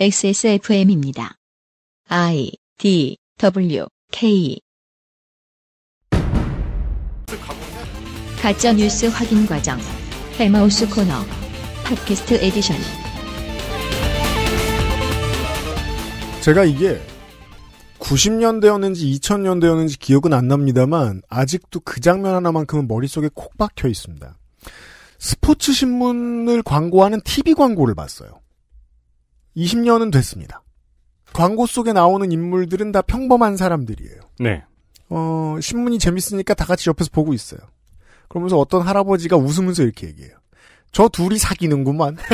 XSFM입니다. I D W K 가짜 뉴스 확인 과정 해마우스 코너 팟캐스트 에디션 제가 이게 90년대였는지 2000년대였는지 기억은 안 납니다만 아직도 그 장면 하나만큼은 머릿속에 콕 박혀 있습니다. 스포츠 신문을 광고하는 TV 광고를 봤어요. 20년은 됐습니다. 광고 속에 나오는 인물들은 다 평범한 사람들이에요. 네. 어, 신문이 재밌으니까 다 같이 옆에서 보고 있어요. 그러면서 어떤 할아버지가 웃으면서 이렇게 얘기해요. 저 둘이 사귀는구만.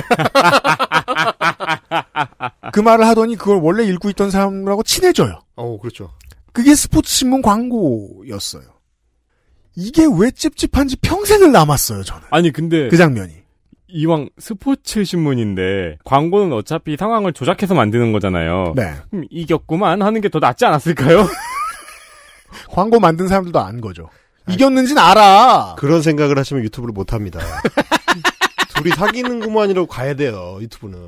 그 말을 하더니 그걸 원래 읽고 있던 사람하고 친해져요. 어, 그렇죠. 그게 스포츠 신문 광고였어요. 이게 왜 찝찝한지 평생을 남았어요, 저는. 아니, 근데 그 장면이. 이왕 스포츠 신문인데 광고는 어차피 상황을 조작해서 만드는 거잖아요. 네. 이겼구만 하는 게 더 낫지 않았을까요? 광고 만든 사람들도 안 거죠. 이겼는지는 알아. 그런 생각을 하시면 유튜브를 못 합니다. 둘이 사귀는구만이라고 가야 돼요. 유튜브는.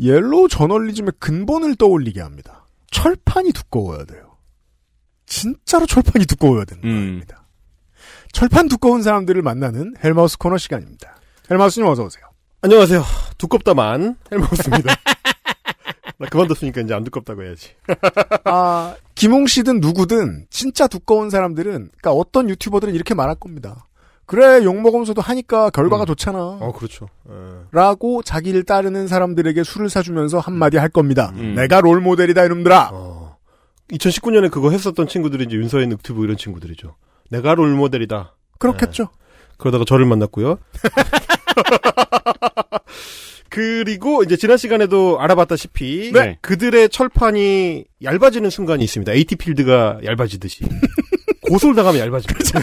옐로우 저널리즘의 근본을 떠올리게 합니다. 철판이 두꺼워야 돼요. 진짜로 철판이 두꺼워야 되는 음. 겁니다. 철판 두꺼운 사람들을 만나는 헬마우스 코너 시간입니다. 헬마우스님 어서 오세요. 안녕하세요. 두껍다만 헬마우스입니다. 나 그만뒀으니까 이제 안 두껍다고 해야지. 아, 김홍 씨든 누구든 진짜 두꺼운 사람들은 그니까 어떤 유튜버들은 이렇게 말할 겁니다. 그래 욕 먹으면서도 하니까 결과가 음. 좋잖아. 어 그렇죠. 에. 예. 라고 자기를 따르는 사람들에게 술을 사주면서 한마디 할 겁니다. 음. 음. 내가 롤 모델이다 이놈들아. 어. 2019년에 그거 했었던 친구들이 이제 윤서인 늑튜브 이런 친구들이죠. 내가 롤 모델이다. 그렇겠죠. 에. 예. 그러다가 저를 만났고요. 그리고 이제 지난 시간에도 알아봤다시피 네. 그들의 철판이 얇아지는 순간이 있습니다. AT 필드가 얇아지듯이 고소를 당하면 얇아집니다.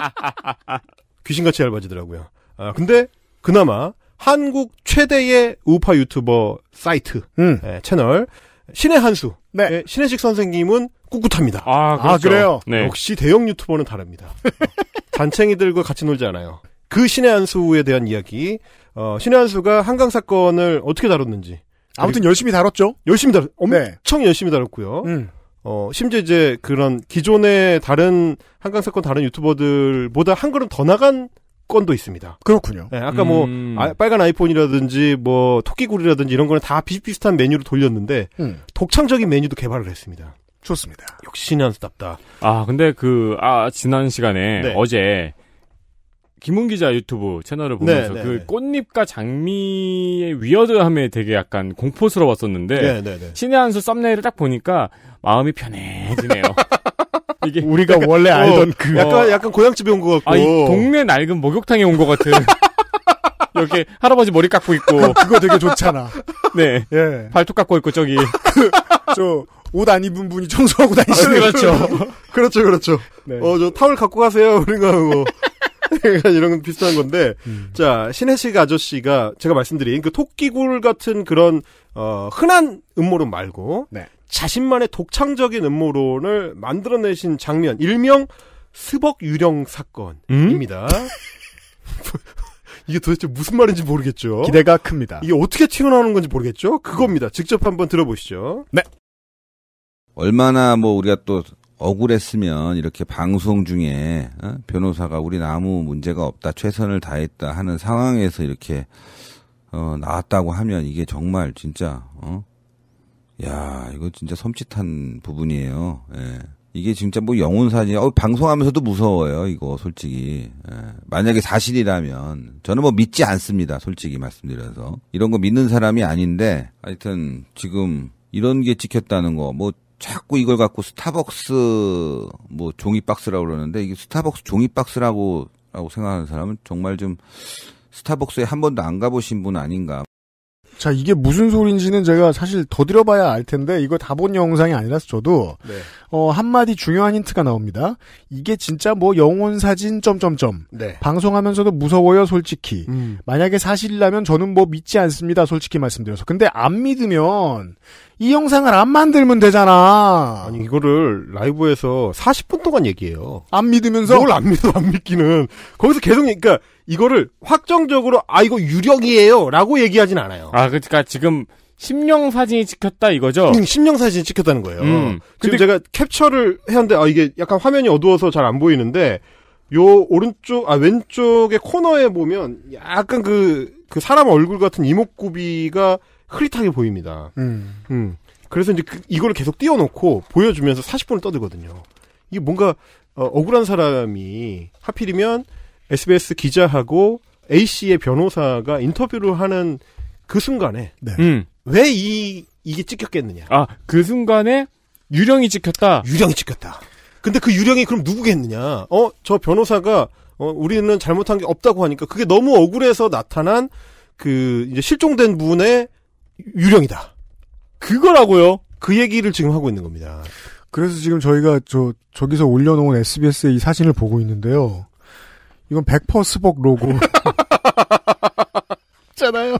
귀신같이 얇아지더라고요. 아 근데 그나마 한국 최대의 우파 유튜버 사이트 음. 네, 채널 신의 한수 네. 네. 신의식 선생님은 꿋꿋합니다. 아, 아 그렇죠. 아 그래요 네. 역시 대형 유튜버는 다릅니다. 단챙이들과 같이 놀지 않아요. 그 신의 한수에 대한 이야기. 어, 신의 한수가 한강 사건을 어떻게 다뤘는지. 아무튼 열심히 다뤘죠. 열심히 다뤘. 네. 엄청 네. 열심히 다뤘고요. 음. 어, 심지어 이제 그런 기존의 다른 한강 사건 다른 유튜버들보다 한 걸음 더 나간 건도 있습니다. 그렇군요. 네, 아까 뭐 음. 뭐 아, 빨간 아이폰이라든지 뭐 토끼굴이라든지 이런 거는 다 비슷비슷한 메뉴로 돌렸는데 음. 독창적인 메뉴도 개발을 했습니다. 좋습니다. 역시 신한수답다. 아 근데 그아 지난 시간에 네. 어제 김훈 기자 유튜브 채널을 네, 보면서 네, 그 네, 그 꽃잎과 장미의 위어드함에 되게 약간 공포스러웠었는데 네, 네, 네. 신의 한 수 썸네일을 딱 보니까 마음이 편해지네요. 이게 우리가 약간, 원래 어, 알던 어, 그 약간 어, 약간 고향집에 온 것 같고 아, 동네 낡은 목욕탕에 온 것 같은 이렇게 할아버지 머리 깎고 있고 그, 그거 되게 좋잖아. 네, 예. 발톱 깎고 있고 저기 그, 저 옷 안 입은 분이 청소하고 다니시는 아, 그렇죠. 그렇죠, 그렇죠. 네. 어, 저 타월 갖고 가세요. 그러니 하고. 이런 건 비슷한 건데, 음. 자, 신해식 아저씨가 제가 말씀드린 그 토끼굴 같은 그런, 어, 흔한 음모론 말고, 네. 자신만의 독창적인 음모론을 만들어내신 장면, 일명 스벅 유령 사건입니다. 음? 이게 도대체 무슨 말인지 모르겠죠. 기대가 큽니다. 이게 어떻게 튀어나오는 건지 모르겠죠. 그겁니다. 직접 한번 들어보시죠. 네. 얼마나 뭐 우리가 또 억울했으면 이렇게 방송 중에 어? 변호사가 우리 아무 문제가 없다 최선을 다했다 하는 상황에서 이렇게 어, 나왔다고 하면 이게 정말 진짜 어? 야 이거 진짜 섬찟한 부분이에요. 예. 이게 진짜 뭐 영혼사진, 어, 방송하면서도 무서워요, 이거, 솔직히. 예. 만약에 사실이라면, 저는 뭐 믿지 않습니다, 솔직히 말씀드려서. 이런 거 믿는 사람이 아닌데, 하여튼, 지금, 이런 게 찍혔다는 거, 뭐, 자꾸 이걸 갖고 스타벅스 뭐 종이 박스라고 그러는데 이게 스타벅스 종이 박스라고 라고 생각하는 사람은 정말 좀 스타벅스에 한 번도 안 가보신 분 아닌가. 자, 이게 무슨 소리인지는 제가 사실 더 들어봐야 알 텐데, 이거 다 본 영상이 아니라서 저도, 네. 어, 한마디 중요한 힌트가 나옵니다. 이게 진짜 뭐 영혼 사진, 점점점. 네. 방송하면서도 무서워요, 솔직히. 음. 만약에 사실이라면 저는 뭐 믿지 않습니다, 솔직히 말씀드려서. 근데 안 믿으면, 이 영상을 안 만들면 되잖아. 아니, 이거를 라이브에서 40분 동안 얘기해요. 안 믿으면서? 뭘 안 믿어, 안 믿기는. 거기서 계속, 그러니까, 이거를 확정적으로 아 이거 유령이에요라고 얘기하진 않아요. 아 그러니까 지금 심령 사진이 찍혔다 이거죠? 음, 심령 사진이 찍혔다는 거예요. 음, 지금 제가 캡처를 했는데아 이게 약간 화면이 어두워서 잘 안 보이는데 요 오른쪽 아 왼쪽의 코너에 보면 약간 그그 그 사람 얼굴 같은 이목구비가 흐릿하게 보입니다. 음. 음. 그래서 이제 그, 이걸 계속 띄워놓고 보여주면서 40분을 떠들거든요. 이게 뭔가 어, 억울한 사람이 하필이면 SBS 기자하고 A 씨의 변호사가 인터뷰를 하는 그 순간에 네. 음. 왜이 이게 찍혔겠느냐? 아그 순간에 유령이 찍혔다. 유령이 찍혔다. 근데 그 유령이 그럼 누구겠느냐? 어 저 변호사가 어, 우리는 잘못한 게 없다고 하니까 그게 너무 억울해서 나타난 그 이제 실종된 분의 유령이다. 그거라고요. 그 얘기를 지금 하고 있는 겁니다. 그래서 지금 저희가 저 저기서 올려놓은 SBS의 이 사진을 보고 있는데요. 이건 백퍼스벅 로고. 있잖아요.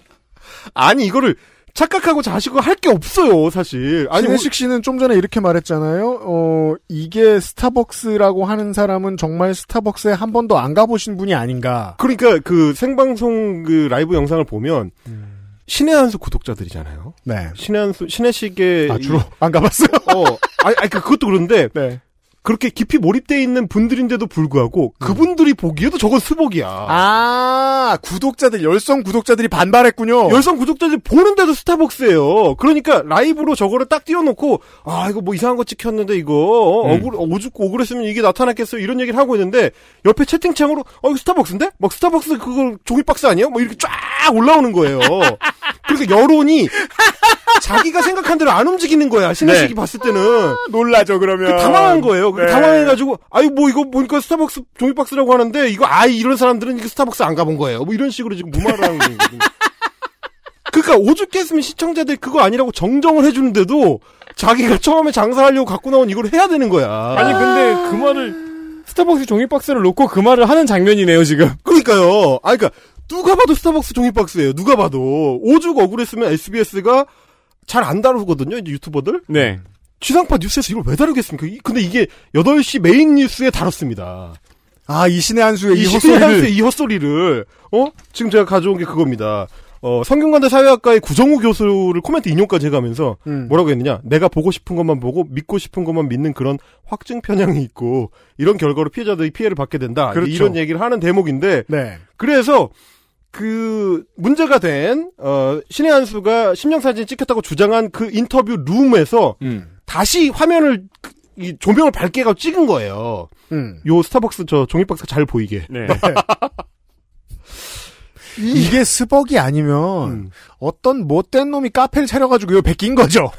아니 이거를 착각하고 자시고 할 게 없어요, 사실. 아니, 신혜식 뭐- 씨는 좀 전에 이렇게 말했잖아요. 어, 이게 스타벅스라고 하는 사람은 정말 스타벅스에 한 번도 안 가보신 분이 아닌가. 그러니까 그 생방송 그 라이브 영상을 보면, 음. 신의 한수 구독자들이잖아요. 네. 신의 한수, 신의식의 아, 주로 이... 안 가봤어요? 어. 아니, 아니, 그, 그것도 그런데. 네. 그렇게 깊이 몰입돼 있는 분들인데도 불구하고 음. 그분들이 보기에도 저건 수복이야. 아 구독자들 열성 구독자들이 반발했군요. 열성 구독자들이 보는데도 스타벅스예요. 그러니까 라이브로 저거를 딱 띄워놓고 아 이거 뭐 이상한 거 찍혔는데 이거 어, 음. 억울 오죽 억울했으면 이게 나타났겠어 요 이런 얘기를 하고 있는데 옆에 채팅창으로 어 이거 스타벅스인데 막 스타벅스 그걸 종이 박스 아니에요? 뭐 이렇게 쫙 올라오는 거예요. 그래서 여론이 자기가 생각한 대로 안 움직이는 거야. 신혜식이 네. 봤을 때는. 아, 놀라죠, 그러면. 그 당황한 거예요. 그 네. 당황해가지고, 아유, 뭐 이거 보니까 스타벅스 종이박스라고 하는데, 이거, 아이, 런 사람들은 이거 스타벅스 안 가본 거예요. 뭐 이런 식으로 지금 무마를 하는 거거든요. 그니까 오죽했으면 시청자들 그거 아니라고 정정을 해주는데도 자기가 처음에 장사하려고 갖고 나온 이걸 해야 되는 거야. 아니 근데 그 말을 스타벅스 종이박스를 놓고 그 말을 하는 장면이네요 지금. 그러니까요. 아 그러니까 누가 봐도 스타벅스 종이박스예요. 누가 봐도 오죽 억울했으면 SBS가 잘안 다루거든요, 이제 유튜버들. 네. 지상파 뉴스에서 이걸 왜 다루겠습니까? 근데 이게 8시 메인 뉴스에 다뤘습니다. 아, 이 신의 한 수의 이, 이 헛소리를. 한수의 이 헛소리를. 어? 지금 제가 가져온 게 그겁니다. 어, 성균관대 사회학과의 구정우 교수를 코멘트 인용까지 해가면서 음. 뭐라고 했느냐. 내가 보고 싶은 것만 보고 믿고 싶은 것만 믿는 그런 확증 편향이 있고 이런 결과로 피해자들이 피해를 받게 된다. 그렇죠. 이런 얘기를 하는 대목인데. 네. 그래서 그 문제가 된 어, 신의 한수가 심령 사진 찍혔다고 주장한 그 인터뷰 룸에서 음. 다시 화면을 그, 이 조명을 밝게 가 찍은 거예요. 음. 요 스타벅스 저 종이박스 잘 보이게. 네. 이게 스벅이 아니면 음. 어떤 못된 놈이 카페를 차려가지고 요 베낀 거죠.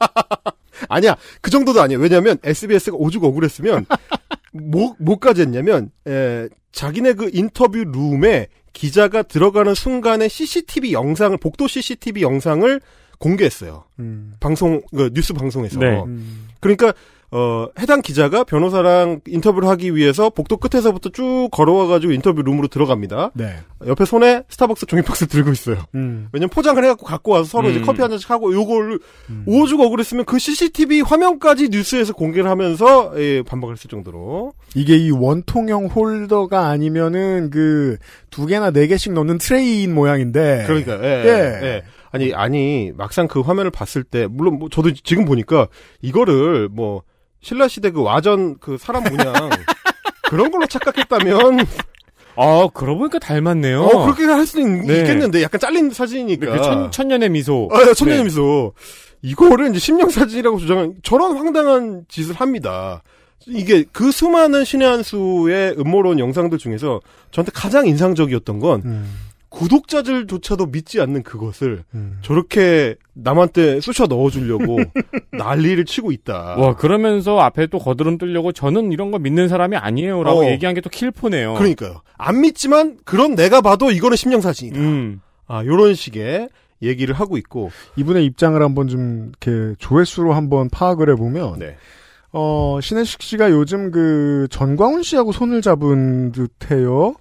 아니야 그 정도도 아니야 왜냐하면 SBS가 오죽 억울했으면 뭐 뭐까지 했냐면 에, 자기네 그 인터뷰 룸에 기자가 들어가는 순간에 CCTV 영상을 복도 CCTV 영상을 공개했어요. 음. 방송 그 뉴스 방송에서. 네. 음. 그러니까 어, 해당 기자가 변호사랑 인터뷰를 하기 위해서 복도 끝에서부터 쭉 걸어와가지고 인터뷰 룸으로 들어갑니다. 네. 옆에 손에 스타벅스 종이박스 들고 있어요. 음. 왜냐면 포장을 해갖고 갖고 와서 서로 음. 이제 커피 한 잔씩 하고 요걸 음. 오죽 억울를 으면그 CCTV 화면까지 뉴스에서 공개를 하면서 예, 반박을 했을 정도로. 이게 이 원통형 홀더가 아니면은 그 두 개나 네 개씩 넣는 트레이인 모양인데. 그러니까, 예, 예. 예. 예. 아니, 아니, 막상 그 화면을 봤을 때, 물론 뭐 저도 지금 보니까 이거를 뭐, 신라 시대 그 와전 그 사람 문양 그런 걸로 착각했다면 아, 그러고 보니까 닮았네요. 어, 그렇게 할 수는 네. 있겠는데, 약간 잘린 사진이니까. 네, 그 천, 천년의 미소. 아, 네, 천년의 네. 미소. 이거를 이제 심령 사진이라고 주장한, 저런 황당한 짓을 합니다. 이게 그 수많은 신의 한 수의 음모론 영상들 중에서 저한테 가장 인상적이었던 건, 음. 구독자들조차도 믿지 않는 그것을 음. 저렇게 남한테 쑤셔 넣어주려고 난리를 치고 있다. 와 그러면서 앞에 또 거드름 뚫려고 저는 이런 거 믿는 사람이 아니에요라고 어. 얘기한 게 또 킬포네요. 그러니까요. 안 믿지만 그럼 내가 봐도 이거는 심령사진이다. 음. 아 요런 식의 얘기를 하고 있고 이분의 입장을 한번 좀 이렇게 조회수로 한번 파악을 해보면. 네. 어, 신혜식 씨가 요즘 그 전광훈 씨하고 손을 잡은 듯해요.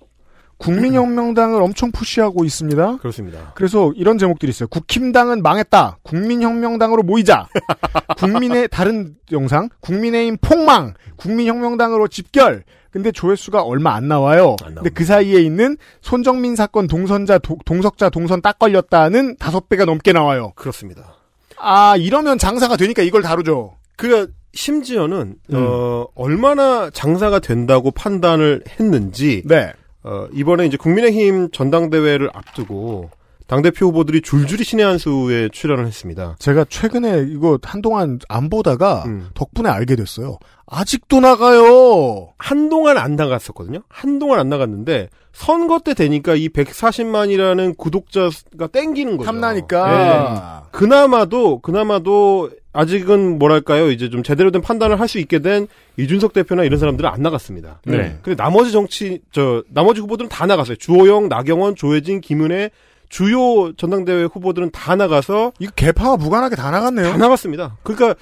국민혁명당을 엄청 푸시하고 있습니다. 그렇습니다. 그래서 이런 제목들이 있어요. 국힘당은 망했다. 국민혁명당으로 모이자. 국민의 다른 영상. 국민의힘 폭망. 국민혁명당으로 집결. 근데 조회수가 얼마 안 나와요. 안 근데 그 사이에 있는 손정민 사건 동선자 도, 동석자 동선 딱 걸렸다는 다섯 배가 넘게 나와요. 그렇습니다. 아 이러면 장사가 되니까 이걸 다루죠. 그 심지어는 음. 어, 얼마나 장사가 된다고 판단을 했는지 네. 어, 이번에 이제 국민의힘 전당대회를 앞두고 당대표 후보들이 줄줄이 신의 한 수에 출연을 했습니다. 제가 최근에 이거 한동안 안 보다가 음. 덕분에 알게 됐어요. 아직도 나가요! 한동안 안 나갔었거든요? 한동안 안 나갔는데, 선거 때 되니까 이 140만이라는 구독자가 땡기는 거죠. 탐나니까. 네. 그나마도, 그나마도 아직은 뭐랄까요 이제 좀 제대로 된 판단을 할 수 있게 된 이준석 대표나 이런 사람들은 안 나갔습니다. 네. 근데 나머지 정치 저 나머지 후보들은 다 나갔어요. 주호영, 나경원, 조혜진, 김은혜, 주요 전당대회 후보들은 다 나가서 이 개파와 무관하게 다 나갔네요. 다 나갔습니다. 그러니까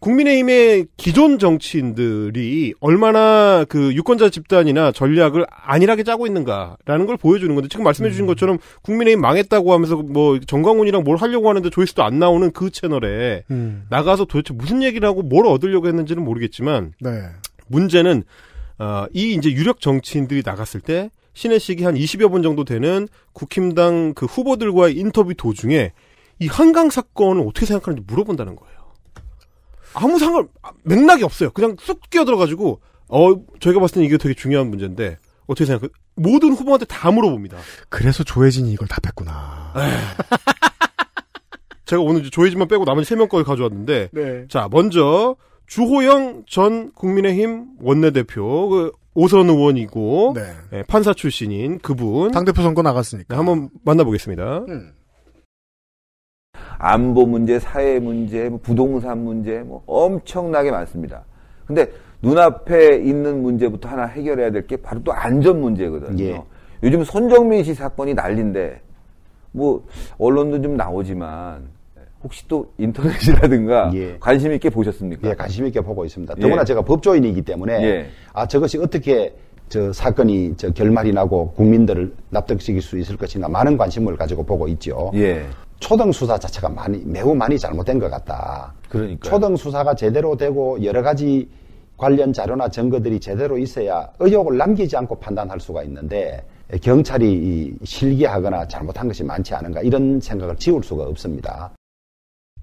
국민의힘의 기존 정치인들이 얼마나 그 유권자 집단이나 전략을 안일하게 짜고 있는가라는 걸 보여주는 건데 지금 말씀해 주신 음. 것처럼 국민의힘 망했다고 하면서 뭐 정광훈이랑 뭘 하려고 하는데 조회수도 안 나오는 그 채널에 음. 나가서 도대체 무슨 얘기를 하고 뭘 얻으려고 했는지는 모르겠지만 네. 문제는 어, 이 이제 유력 정치인들이 나갔을 때 시내식이 한 20여 분 정도 되는 국힘당 그 후보들과의 인터뷰 도중에 이 한강 사건을 어떻게 생각하는지 물어본다는 거예요. 아무 상관 맥락이 없어요. 그냥 쑥 끼어들어가지고 어 저희가 봤을 때 이게 되게 중요한 문제인데 어떻게 생각해? 모든 후보한테 다 물어봅니다. 그래서 조혜진이 이걸 답했구나. 제가 오늘 조혜진만 빼고 나머지 3명 거를 가져왔는데 네. 자 먼저 주호영 전 국민의힘 원내대표 그 오선 의원이고 네. 네, 판사 출신인 그분 당대표 선거 나갔으니까 네, 한번 만나보겠습니다. 음. 안보 문제, 사회 문제, 뭐 부동산 문제 뭐 엄청나게 많습니다. 근데 눈앞에 있는 문제부터 하나 해결해야 될 게 바로 또 안전 문제거든요. 예. 요즘 손정민 씨 사건이 난린데 뭐 언론도 좀 나오지만 혹시 또 인터넷이라든가 예. 관심 있게 보셨습니까? 예, 관심 있게 보고 있습니다. 예. 더구나 예. 제가 법조인이기 때문에 예. 아 저것이 어떻게 저 사건이 저 결말이 나고 국민들을 납득시킬 수 있을 것인가 많은 관심을 가지고 보고 있죠. 예. 초등 수사 자체가 많이 매우 많이 잘못된 것 같다. 그러니까 초등 수사가 제대로 되고 여러 가지 관련 자료나 증거들이 제대로 있어야 의혹을 남기지 않고 판단할 수가 있는데 경찰이 실기하거나 잘못한 것이 많지 않은가 이런 생각을 지울 수가 없습니다.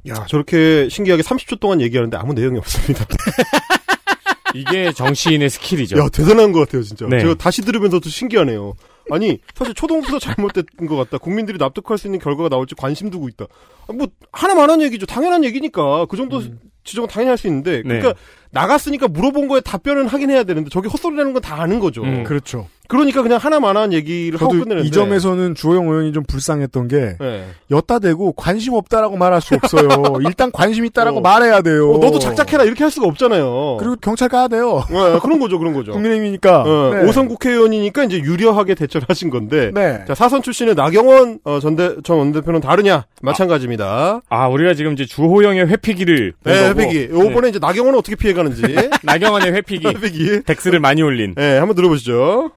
야, 저렇게 신기하게 30초 동안 얘기하는데 아무 내용이 없습니다. 이게 정치인의 스킬이죠. 야, 대단한 것 같아요, 진짜. 네. 제가 다시 들으면서도 신기하네요. 아니, 사실 초동부도 잘못된 것 같다. 국민들이 납득할 수 있는 결과가 나올지 관심 두고 있다. 아, 뭐, 하나만한 얘기죠. 당연한 얘기니까. 그 정도 음. 지적은 당연히 할 수 있는데. 네. 그러니까 나갔으니까 물어본 거에 답변은 하긴 해야 되는데 저게 헛소리라는 건 다 아는 거죠. 음, 그렇죠. 그러니까 그냥 하나만한 얘기를 하고 끝내는데 이 점에서는 주호영 의원이 좀 불쌍했던 게 네. 엿다대고 관심 없다라고 말할 수 없어요. 일단 관심 있다라고 어. 말해야 돼요. 어, 너도 작작해라 이렇게 할 수가 없잖아요. 그리고 경찰 가야 돼요. 네, 그런 거죠, 그런 거죠. 국민의힘이니까 네. 네. 오선 국회의원이니까 이제 유려하게 대처를 하신 건데 네. 자, 사선 출신의 나경원 전대 전 원대표는 다르냐 마찬가지입니다. 아, 아 우리가 지금 이제 주호영의 회피기를 네, 회피기. 이번에 네. 이제 나경원은 어떻게 피해가 가는지. 나경원의 회피기. 회피기. 덱스를 많이 올린. 네, 한번 들어보시죠.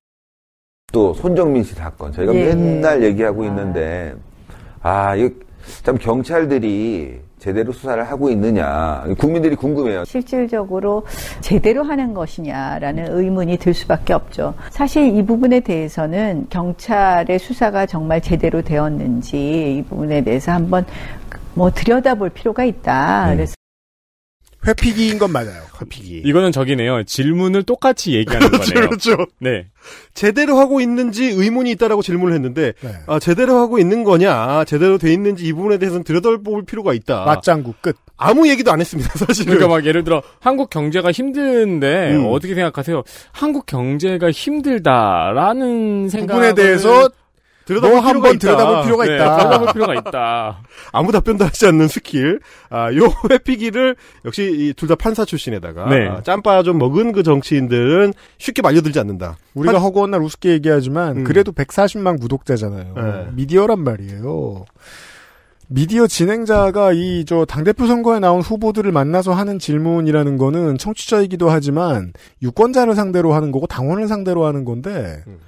또 손정민 씨 사건 저희가 예. 예. 맨날 얘기하고 아. 있는데 아, 참 경찰들이 제대로 수사를 하고 있느냐 국민들이 궁금해요. 실질적으로 제대로 하는 것이냐라는 의문이 들 수밖에 없죠. 사실 이 부분에 대해서는 경찰의 수사가 정말 제대로 되었는지 이 부분에 대해서 한번 뭐 들여다볼 필요가 있다. 네. 그래서 회피기인 건 맞아요. 회피기. 이거는 저기네요. 질문을 똑같이 얘기하는 그렇죠, 거네요. 그렇죠. 네. 제대로 하고 있는지 의문이 있다라고 질문을 했는데 네. 아, 제대로 하고 있는 거냐, 제대로 돼 있는지 이 부분에 대해서는 들여다볼 필요가 있다. 맞장구 끝. 아무 얘기도 안 했습니다, 사실. 그러니까 막 예를 들어 한국 경제가 힘든데 음. 어떻게 생각하세요? 한국 경제가 힘들다라는 생각 에 대해서 들여다볼 필 뭐 한번 들여다볼 필요가 네, 있다. 들여다볼 필요가 있다. 아무 답변도 하지 않는 스킬. 아, 요 회피기를 역시 이 둘 다 판사 출신에다가 네. 아, 짬바 좀 먹은 그 정치인들은 쉽게 말려들지 않는다. 우리가 한... 허구한 날 우습게 얘기하지만 음. 그래도 140만 구독자잖아요. 네. 미디어란 말이에요. 미디어 진행자가 이 저 당대표 선거에 나온 후보들을 만나서 하는 질문이라는 거는 청취자이기도 하지만 유권자를 상대로 하는 거고 당원을 상대로 하는 건데 음.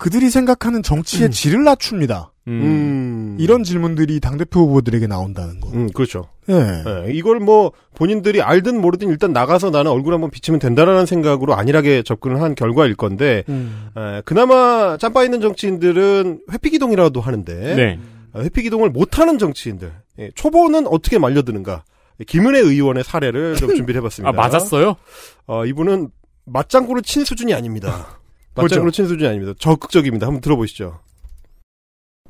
그들이 생각하는 정치의 음. 질을 낮춥니다. 음. 음. 이런 질문들이 당대표 후보들에게 나온다는 거. 음, 그렇죠. 예. 예. 이걸 뭐 본인들이 알든 모르든 일단 나가서 나는 얼굴 한번 비치면 된다라는 생각으로 안일하게 접근을 한 결과일 건데, 음. 예, 그나마 짬바 있는 정치인들은 회피기동이라도 하는데, 네. 어, 회피기동을 못하는 정치인들, 예, 초보는 어떻게 말려드는가. 김은혜 의원의 사례를 좀 준비를 해봤습니다. 아, 맞았어요? 어, 이분은 맞장구를 친 수준이 아닙니다. 그렇죠. 친수준이 아닙니다. 적극적입니다. 한번 들어보시죠.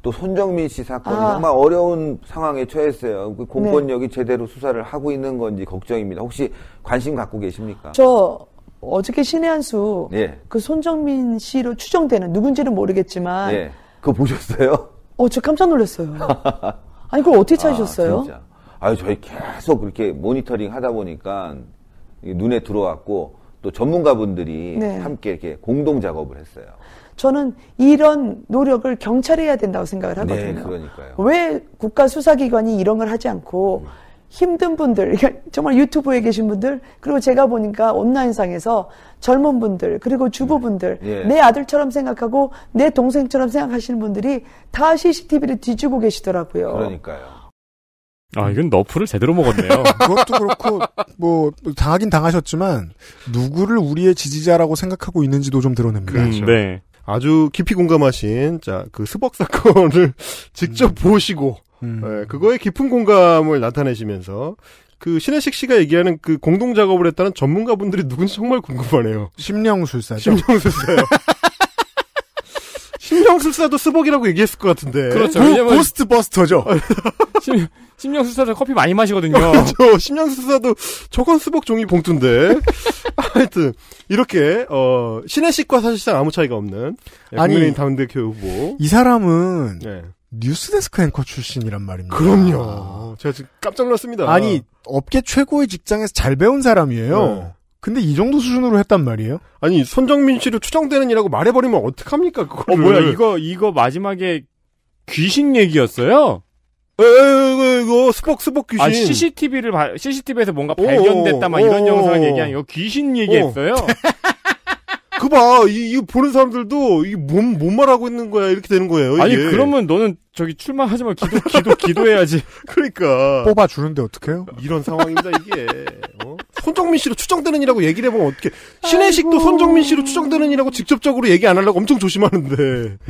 또 손정민 씨 사건이 아. 정말 어려운 상황에 처했어요. 그 공권력이 네. 제대로 수사를 하고 있는 건지 걱정입니다. 혹시 관심 갖고 계십니까? 저 어저께 신해 한수 예. 그 손정민 씨로 추정되는 누군지는 모르겠지만 예. 그거 보셨어요? 어, 저 깜짝 놀랐어요. 아니 그걸 어떻게 찾으셨어요? 아, 아유 저희 계속 그렇게 모니터링 하다 보니까 눈에 들어왔고 또 전문가분들이 네. 함께 이렇게 공동 작업을 했어요. 저는 이런 노력을 경찰이 해야 된다고 생각을 네, 하거든요. 네, 그러니까요. 왜 국가 수사기관이 이런 걸 하지 않고 음. 힘든 분들, 정말 유튜브에 계신 분들, 그리고 제가 보니까 온라인상에서 젊은 분들, 그리고 주부분들, 네. 예. 내 아들처럼 생각하고 내 동생처럼 생각하시는 분들이 다 CCTV를 뒤지고 계시더라고요. 그러니까요. 아, 이건 너프를 제대로 먹었네요. 그것도 그렇고, 뭐, 당하긴 당하셨지만, 누구를 우리의 지지자라고 생각하고 있는지도 좀 드러냅니다. 그 네. 아주 깊이 공감하신, 자, 그 스벅 사건을 직접 음. 보시고, 음. 네, 그거에 깊은 공감을 나타내시면서, 그 신혜식 씨가 얘기하는 그 공동 작업을 했다는 전문가분들이 누군지 정말 궁금하네요. 심령술사죠. 심령술사요. 심령술사도 스벅이라고 얘기했을 것 같은데. 그렇죠. 고, 고스트버스터죠. 심, 령술사도 커피 많이 마시거든요. 저 그렇죠. 심령술사도 저건 스벅 종이 봉투인데. 하여튼 이렇게 어 신혜식과 사실상 아무 차이가 없는 예, 아니, 국민의힘 당대표 후보. 이 사람은 네. 뉴스데스크 앵커 출신이란 말입니다. 그럼요. 제가 지금 깜짝 놀랐습니다. 아니 업계 최고의 직장에서 잘 배운 사람이에요. 네. 근데 이 정도 수준으로 했단 말이에요? 아니 손정민 씨로 추정되는이라고 말해버리면 어떡합니까 그걸? 어 뭐야 이거 이거 마지막에 귀신 얘기였어요? 에이, 이거 스벅 스벅 귀신. 아 CCTV를 CCTV에서 뭔가 발견됐다 막 어, 어, 이런 어, 영상 을 얘기한 이거 귀신 얘기했어요. 그 봐, 이, 이 보는 사람들도 이 뭔, 뭔 말하고 있는 거야 이렇게 되는 거예요. 이게. 아니 그러면 너는 저기 출마하지 말 기도 기도 기도해야지. 그러니까 뽑아 주는데 어떡해요? 이런 상황입니다 이게. 어? 손정민 씨로 추정되는이라고 얘기를 해보면 어떻게 신혜식도 손정민 씨로 추정되는이라고 직접적으로 얘기 안 하려고 엄청 조심하는데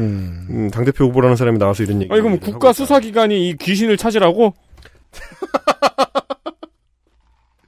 음. 음, 당 대표 후보라는 사람이 나와서 이런 얘기. 아니 그럼 국가 수사기관이 이 귀신을 찾으라고?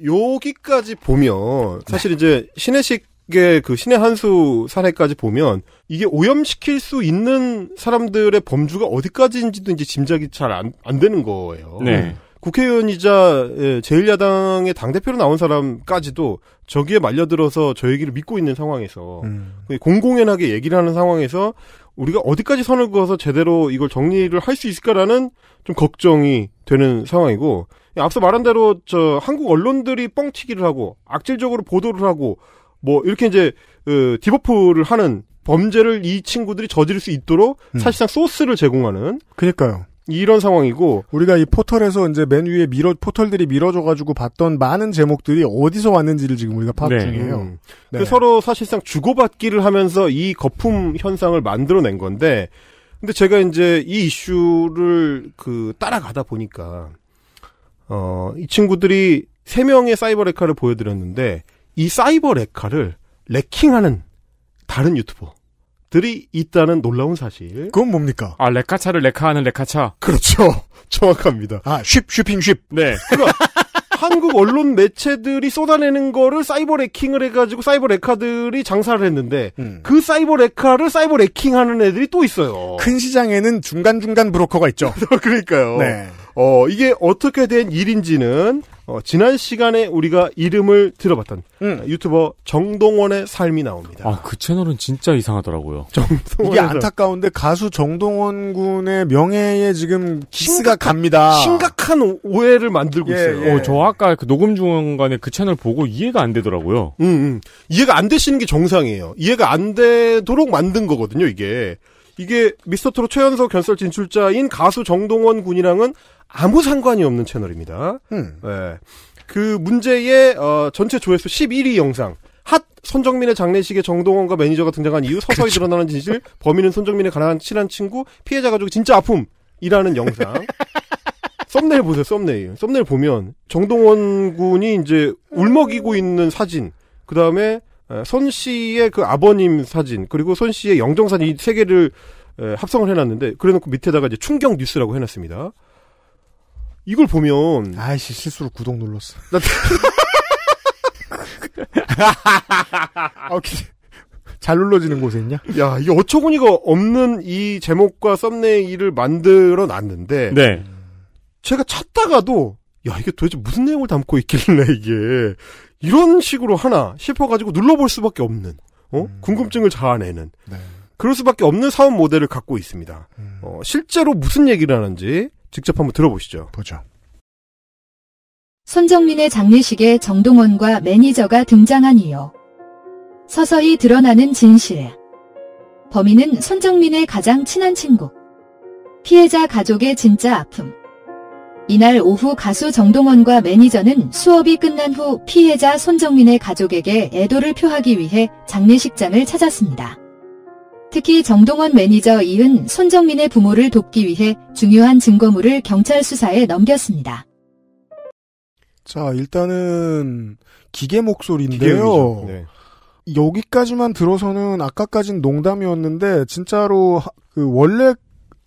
여기까지 보면 사실 이제 신혜식 이게 그 신의 한수 사례까지 보면 이게 오염시킬 수 있는 사람들의 범주가 어디까지인지도 이제 짐작이 잘안안 되는 거예요. 네. 국회의원이자 예, 제1야당의 당대표로 나온 사람까지도 저기에 말려들어서 저 얘기를 믿고 있는 상황에서 음. 공공연하게 얘기를 하는 상황에서 우리가 어디까지 선을 그어서 제대로 이걸 정리를 할 수 있을까라는 좀 걱정이 되는 상황이고 예, 앞서 말한 대로 저 한국 언론들이 뻥튀기를 하고 악질적으로 보도를 하고 뭐 이렇게 이제 그 디버프를 하는 범죄를 이 친구들이 저지를 수 있도록 음. 사실상 소스를 제공하는 그니까요. 이런 상황이고 우리가 이 포털에서 이제 맨 위에 밀어 포털들이 밀어줘 가지고 봤던 많은 제목들이 어디서 왔는지를 지금 우리가 파악 네. 중이에요. 음. 네. 그 서로 사실상 주고받기를 하면서 이 거품 현상을 만들어낸 건데 근데 제가 이제 이 이슈를 그 따라가다 보니까 어 이 친구들이 세 명의 사이버 레카를 보여드렸는데 이 사이버 레카를 레킹하는 다른 유튜버들이 있다는 놀라운 사실. 그건 뭡니까? 아, 레카차를 레카하는 레카차. 그렇죠. 정확합니다. 아, 쉽, 슈핑, 쉽. 네. 그러니까 한국 언론 매체들이 쏟아내는 거를 사이버 레킹을 해가지고 사이버 레카들이 장사를 했는데 음. 그 사이버 레카를 사이버 레킹하는 애들이 또 있어요. 큰 시장에는 중간중간 브로커가 있죠. 그러니까요. 네. 어, 이게 어떻게 된 일인지는 어, 지난 시간에 우리가 이름을 들어봤던 음. 유튜버 정동원의 삶이 나옵니다. 아, 그 채널은 진짜 이상하더라고요. 정동원 이게 안타까운데 가수 정동원 군의 명예에 지금 키스가 심각, 갑니다. 심각한 오해를 만들고 예, 있어요. 예. 어, 저 아까 그 녹음 중간에 그 채널 보고 이해가 안 되더라고요. 음, 음. 이해가 안 되시는 게 정상이에요. 이해가 안 되도록 만든 거거든요, 이게. 이게 미스터트롯 최연소 결설 진출자인 가수 정동원 군이랑은 아무 상관이 없는 채널입니다. 음. 네. 그 문제의 어, 전체 조회수 11위 영상. 핫 손정민의 장례식에 정동원과 매니저가 등장한 이후 서서히 그렇 드러나는 진실, 범인은 손정민의 가난한 친한 친구, 피해자 가족이 진짜 아픔이라는 영상. 썸네일 보세요, 썸네일. 썸네일 보면 정동원 군이 이제 울먹이고 있는 사진, 그 다음에 선 어, 씨의 그 아버님 사진 그리고 선 씨의 영정 사진 이 세 개를 합성을 해놨는데 그래놓고 밑에다가 이제 충격 뉴스라고 해놨습니다. 이걸 보면 아이씨 실수로 구독 눌렀어. 나 아, 잘 눌러지는 곳에 있냐? 야, 이게 어처구니가 없는 이 제목과 썸네일을 만들어 놨는데, 네. 제가 찾다가도, 야, 이게 도대체 무슨 내용을 담고 있길래, 이게. 이런 식으로 하나 싶어가지고 눌러볼 수밖에 없는 어? 음. 궁금증을 자아내는 네. 그럴 수밖에 없는 사업 모델을 갖고 있습니다. 음. 어, 실제로 무슨 얘기를 하는지 직접 한번 들어보시죠. 보죠. 손정민의 장례식에 정동원과 매니저가 등장한 이유. 서서히 드러나는 진실. 범인은 손정민의 가장 친한 친구. 피해자 가족의 진짜 아픔. 이날 오후 가수 정동원과 매니저는 수업이 끝난 후 피해자 손정민의 가족에게 애도를 표하기 위해 장례식장을 찾았습니다. 특히 정동원 매니저 이은 손정민의 부모를 돕기 위해 중요한 증거물을 경찰 수사에 넘겼습니다. 자, 일단은 기계 목소리인데요. 네. 여기까지만 들어서는 아까까진 농담이었는데 진짜로 그 원래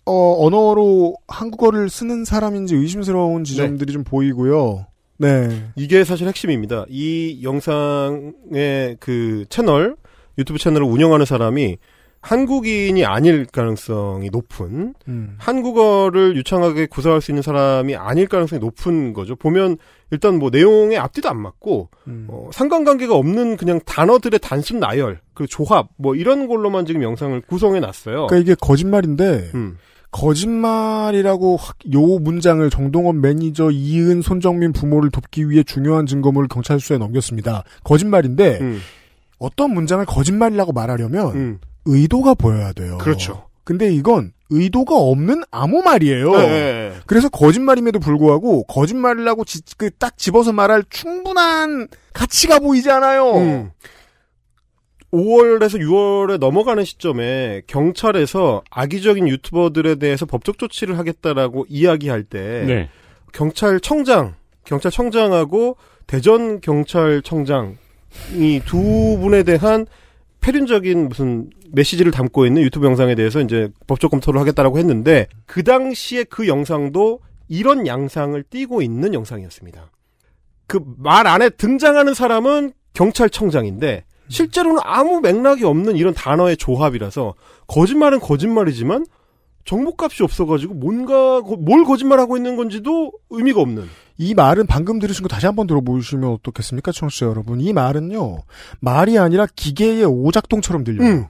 어, 언어로 한국어를 쓰는 사람인지 의심스러운 네. 지점들이 네. 좀 보이고요. 네. 이게 사실 핵심입니다. 이 영상의 그 채널, 유튜브 채널을 운영하는 사람이 한국인이 아닐 가능성이 높은, 음. 한국어를 유창하게 구사할 수 있는 사람이 아닐 가능성이 높은 거죠. 보면 일단 뭐 내용의 앞뒤도 안 맞고, 음. 어, 상관관계가 없는 그냥 단어들의 단순 나열, 그 조합, 뭐 이런 걸로만 지금 영상을 구성해 놨어요. 그러니까 이게 거짓말인데, 음. 거짓말이라고 요 문장을 정동원 매니저 이은 손정민 부모를 돕기 위해 중요한 증거물을 경찰 수에 넘겼습니다. 거짓말인데 음. 어떤 문장을 거짓말이라고 말하려면 음. 의도가 보여야 돼요. 그렇죠. 근데 이건 의도가 없는 아무 말이에요. 네. 네, 네. 그래서 거짓말임에도 불구하고 거짓말이라고 그딱 집어서 말할 충분한 가치가 보이지 않아요. 음. 5월에서 6월에 넘어가는 시점에 경찰에서 악의적인 유튜버들에 대해서 법적 조치를 하겠다라고 이야기할 때 네. 경찰청장, 경찰청장하고 대전 경찰청장이 두 분에 대한 폐륜적인 무슨 메시지를 담고 있는 유튜브 영상에 대해서 이제 법적 검토를 하겠다라고 했는데 그 당시에 그 영상도 이런 양상을 띄고 있는 영상이었습니다. 그 말 안에 등장하는 사람은 경찰청장인데 실제로는 아무 맥락이 없는 이런 단어의 조합이라서 거짓말은 거짓말이지만 정보값이 없어가지고 뭔가 뭘 거짓말하고 있는 건지도 의미가 없는. 이 말은 방금 들으신 거 다시 한번 들어보시면 어떻겠습니까, 청취자 여러분? 이 말은요 말이 아니라 기계의 오작동처럼 들려요. 음.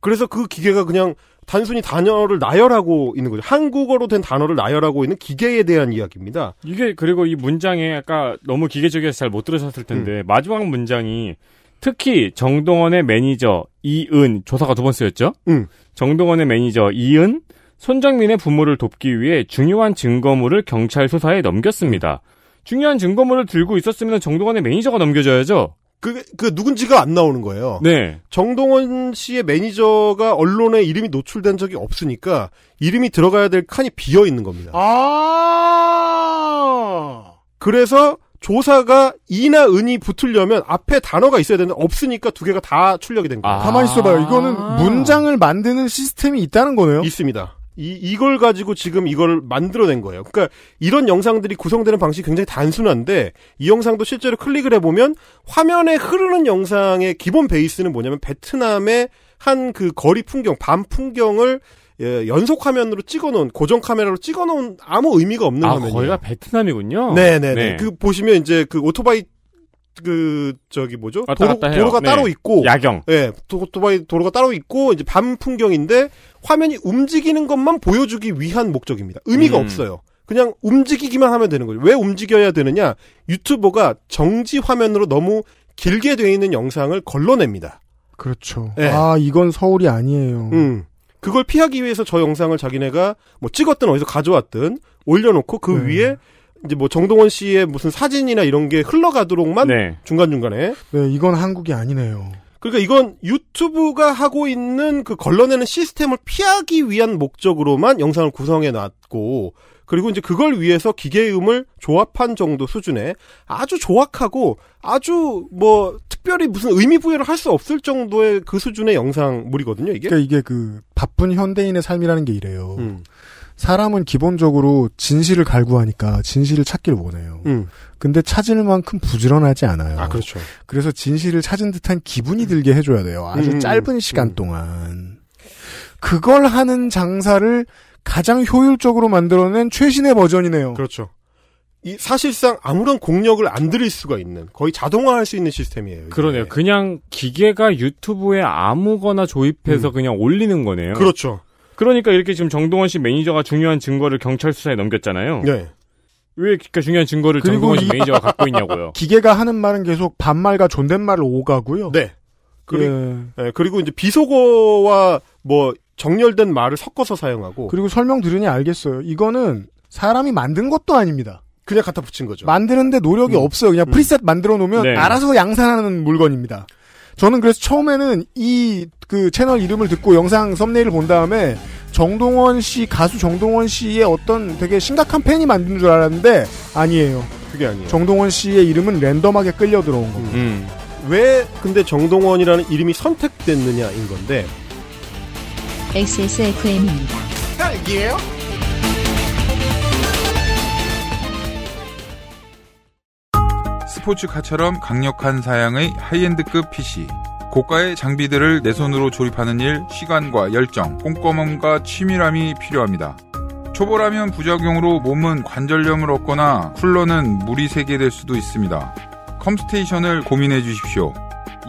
그래서 그 기계가 그냥 단순히 단어를 나열하고 있는 거죠. 한국어로 된 단어를 나열하고 있는 기계에 대한 이야기입니다. 이게 그리고 이 문장에 아까 너무 기계적이어서 잘 못 들으셨을 텐데 음. 마지막 문장이 특히 정동원의 매니저 이은 조사가 두 번 쓰였죠. 음. 정동원의 매니저 이은 손정민의 부모를 돕기 위해 중요한 증거물을 경찰 수사에 넘겼습니다. 중요한 증거물을 들고 있었으면 정동원의 매니저가 넘겨져야죠 그, 그, 누군지가 안 나오는 거예요. 네. 정동원 씨의 매니저가 언론에 이름이 노출된 적이 없으니까 이름이 들어가야 될 칸이 비어 있는 겁니다. 아! 그래서 조사가 이나 은이 붙으려면 앞에 단어가 있어야 되는데 없으니까 두 개가 다 출력이 된 거예요. 아~ 가만히 있어봐요. 이거는 아. 문장을 만드는 시스템이 있다는 거네요. 있습니다. 이, 이걸 가지고 지금 이걸 만들어낸 거예요. 그러니까 이런 영상들이 구성되는 방식이 굉장히 단순한데 이 영상도 실제로 클릭을 해보면 화면에 흐르는 영상의 기본 베이스는 뭐냐면 베트남의 한 그 거리 풍경, 밤 풍경을 예, 연속 화면으로 찍어놓은 고정 카메라로 찍어놓은 아무 의미가 없는 아, 화면이에요. 거기가 베트남이군요. 네네네. 네. 그 보시면 이제 그 오토바이 그 저기 뭐죠? 도로, 가 네. 따로 있고 야경. 예, 오토바이 도로가 따로 있고 이제 밤 풍경인데 화면이 움직이는 것만 보여주기 위한 목적입니다. 의미가 음. 없어요. 그냥 움직이기만 하면 되는 거죠. 왜 움직여야 되느냐? 유튜버가 정지 화면으로 너무 길게 돼 있는 영상을 걸러냅니다. 그렇죠. 네. 아 이건 서울이 아니에요. 음. 그걸 피하기 위해서 저 영상을 자기네가 뭐 찍었든 어디서 가져왔든 올려놓고 그 음. 위에 이제 뭐 정동원 씨의 무슨 사진이나 이런 게 흘러가도록만 네. 중간중간에. 네, 이건 한국이 아니네요. 그러니까 이건 유튜브가 하고 있는 그 걸러내는 시스템을 피하기 위한 목적으로만 영상을 구성해 놨고 그리고 이제 그걸 위해서 기계음을 조합한 정도 수준의 아주 조악하고 아주 뭐 특별히 무슨 의미 부여를 할 수 없을 정도의 그 수준의 영상물이거든요. 이게 그러니까 이게 그 바쁜 현대인의 삶이라는 게 이래요. 음. 사람은 기본적으로 진실을 갈구하니까 진실을 찾길 원해요. 음. 근데 찾을 만큼 부지런하지 않아요. 아, 그렇죠. 그래서 진실을 찾은 듯한 기분이 들게 해줘야 돼요. 아주 음. 짧은 시간 음. 동안. 그걸 하는 장사를 가장 효율적으로 만들어낸 최신의 버전이네요. 그렇죠. 이 사실상 아무런 공력을 안 들일 수가 있는 거의 자동화할 수 있는 시스템이에요. 그러네요. 그냥 기계가 유튜브에 아무거나 조입해서 음. 그냥 올리는 거네요. 그렇죠. 그러니까 이렇게 지금 정동원 씨 매니저가 중요한 증거를 경찰 수사에 넘겼잖아요. 네. 왜그니까 중요한 증거를 정동원 씨 매니저가 갖고 있냐고요. 기계가 하는 말은 계속 반말과 존댓말을 오가고요. 네. 그리, 예. 네. 그리고 이제 비속어와 뭐 정렬된 말을 섞어서 사용하고 그리고 설명 들으니 알겠어요. 이거는 사람이 만든 것도 아닙니다. 그냥 갖다 붙인 거죠. 만드는데 노력이 음. 없어요. 그냥 음. 프리셋 만들어 놓으면 네. 알아서 양산하는 물건입니다. 저는 그래서 처음에는 이 그 채널 이름을 듣고 영상 썸네일을 본 다음에 정동원 씨 가수 정동원 씨의 어떤 되게 심각한 팬이 만든 줄 알았는데 아니에요. 그게 아니에요. 정동원 씨의 이름은 랜덤하게 끌려 들어온 겁니다. 음. 왜 근데 정동원이라는 이름이 선택됐느냐인 건데 XSFM입니다. 딸기예요? 스포츠카처럼 강력한 사양의 하이엔드급 PC. 고가의 장비들을 내 손으로 조립하는 일, 시간과 열정, 꼼꼼함과 치밀함이 필요합니다. 초보라면 부작용으로 몸은 관절염을 얻거나 쿨러는 물이 새게 될 수도 있습니다. 컴스테이션을 고민해 주십시오.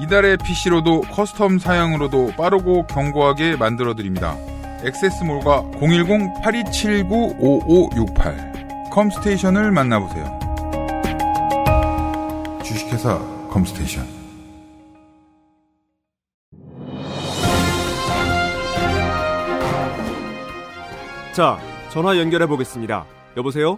이달의 PC로도 커스텀 사양으로도 빠르고 견고하게 만들어드립니다. 엑세스몰과 010-8279-5568 컴스테이션을 만나보세요. 주식회사 컴스테이션 자, 전화 연결해 보겠습니다. 여보세요?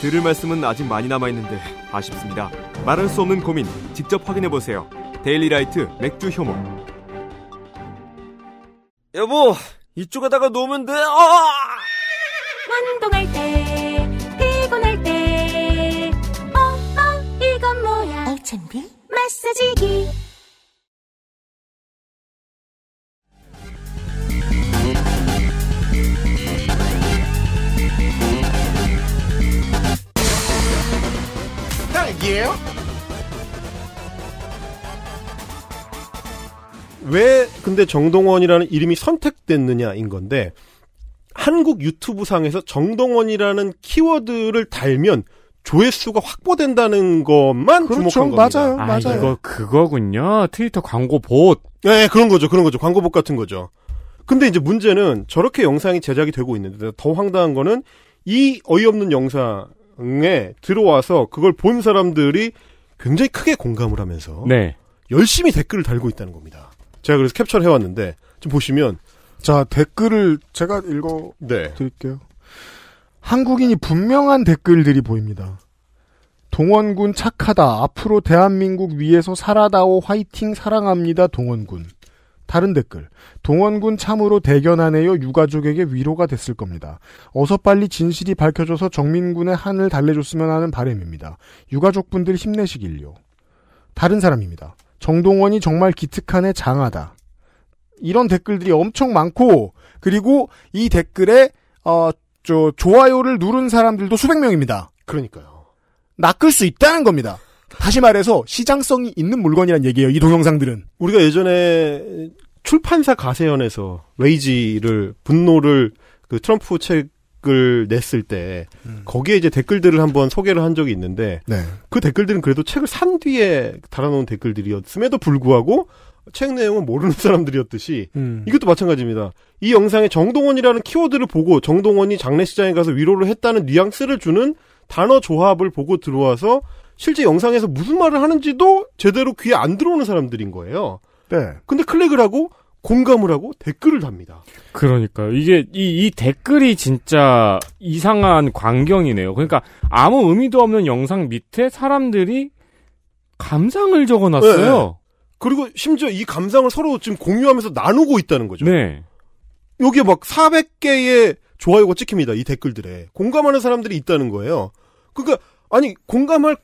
들을 말씀은 아직 많이 남아있는데 아쉽습니다. 말할 수 없는 고민 직접 확인해보세요. 데일리라이트 맥주 효모 여보 이쪽에다가 놓으면 돼. 어! 아! 운동할 때 피곤할 때 어머 어, 이건 뭐야 알찬비 마사지기 얘기예요? 왜 근데 정동원이라는 이름이 선택됐느냐인 건데 한국 유튜브상에서 정동원이라는 키워드를 달면 조회수가 확보된다는 것만 그렇죠, 주목한 겁니다. 맞아요, 아, 맞아요. 이거 그거군요. 트위터 광고 봇. 네, 네, 그런 거죠, 그런 거죠. 광고 봇 같은 거죠. 근데 이제 문제는 저렇게 영상이 제작이 되고 있는데 더 황당한 거는 이 어이없는 영상 에 들어와서 그걸 본 사람들이 굉장히 크게 공감을 하면서 네. 열심히 댓글을 달고 있다는 겁니다. 제가 그래서 캡처를 해왔는데 좀 보시면 자 댓글을 제가 읽어 네. 드릴게요. 한국인이 분명한 댓글들이 보입니다. 동원군 착하다. 앞으로 대한민국 위에서 살아다오 화이팅 사랑합니다. 동원군. 다른 댓글. 동원군 참으로 대견하네요. 유가족에게 위로가 됐을 겁니다. 어서 빨리 진실이 밝혀져서 정민군의 한을 달래줬으면 하는 바램입니다 유가족분들 힘내시길요. 다른 사람입니다. 정동원이 정말 기특한의 장하다. 이런 댓글들이 엄청 많고 그리고 이 댓글에 어, 저 좋아요를 누른 사람들도 수백 명입니다. 그러니까요. 낚을 수 있다는 겁니다. 다시 말해서 시장성이 있는 물건이란 얘기예요. 이 동영상들은. 우리가 예전에 출판사 가세연에서 레이지를 분노를 그 트럼프 책을 냈을 때 음. 거기에 이제 댓글들을 한번 소개를 한 적이 있는데 네. 그 댓글들은 그래도 책을 산 뒤에 달아놓은 댓글들이었음에도 불구하고 책 내용은 모르는 사람들이었듯이 음. 이것도 마찬가지입니다. 이 영상에 정동원이라는 키워드를 보고 정동원이 장례시장에 가서 위로를 했다는 뉘앙스를 주는 단어 조합을 보고 들어와서 실제 영상에서 무슨 말을 하는지도 제대로 귀에 안 들어오는 사람들인 거예요. 네. 근데 클릭을 하고 공감을 하고 댓글을 답니다. 그러니까요. 이게 이, 이, 댓글이 진짜 이상한 광경이네요. 그러니까 아무 의미도 없는 영상 밑에 사람들이 감상을 적어놨어요. 네. 그리고 심지어 이 감상을 서로 지금 공유하면서 나누고 있다는 거죠. 네. 여기에 막 400개의 좋아요가 찍힙니다. 이 댓글들에 공감하는 사람들이 있다는 거예요. 그러니까 아니 공감할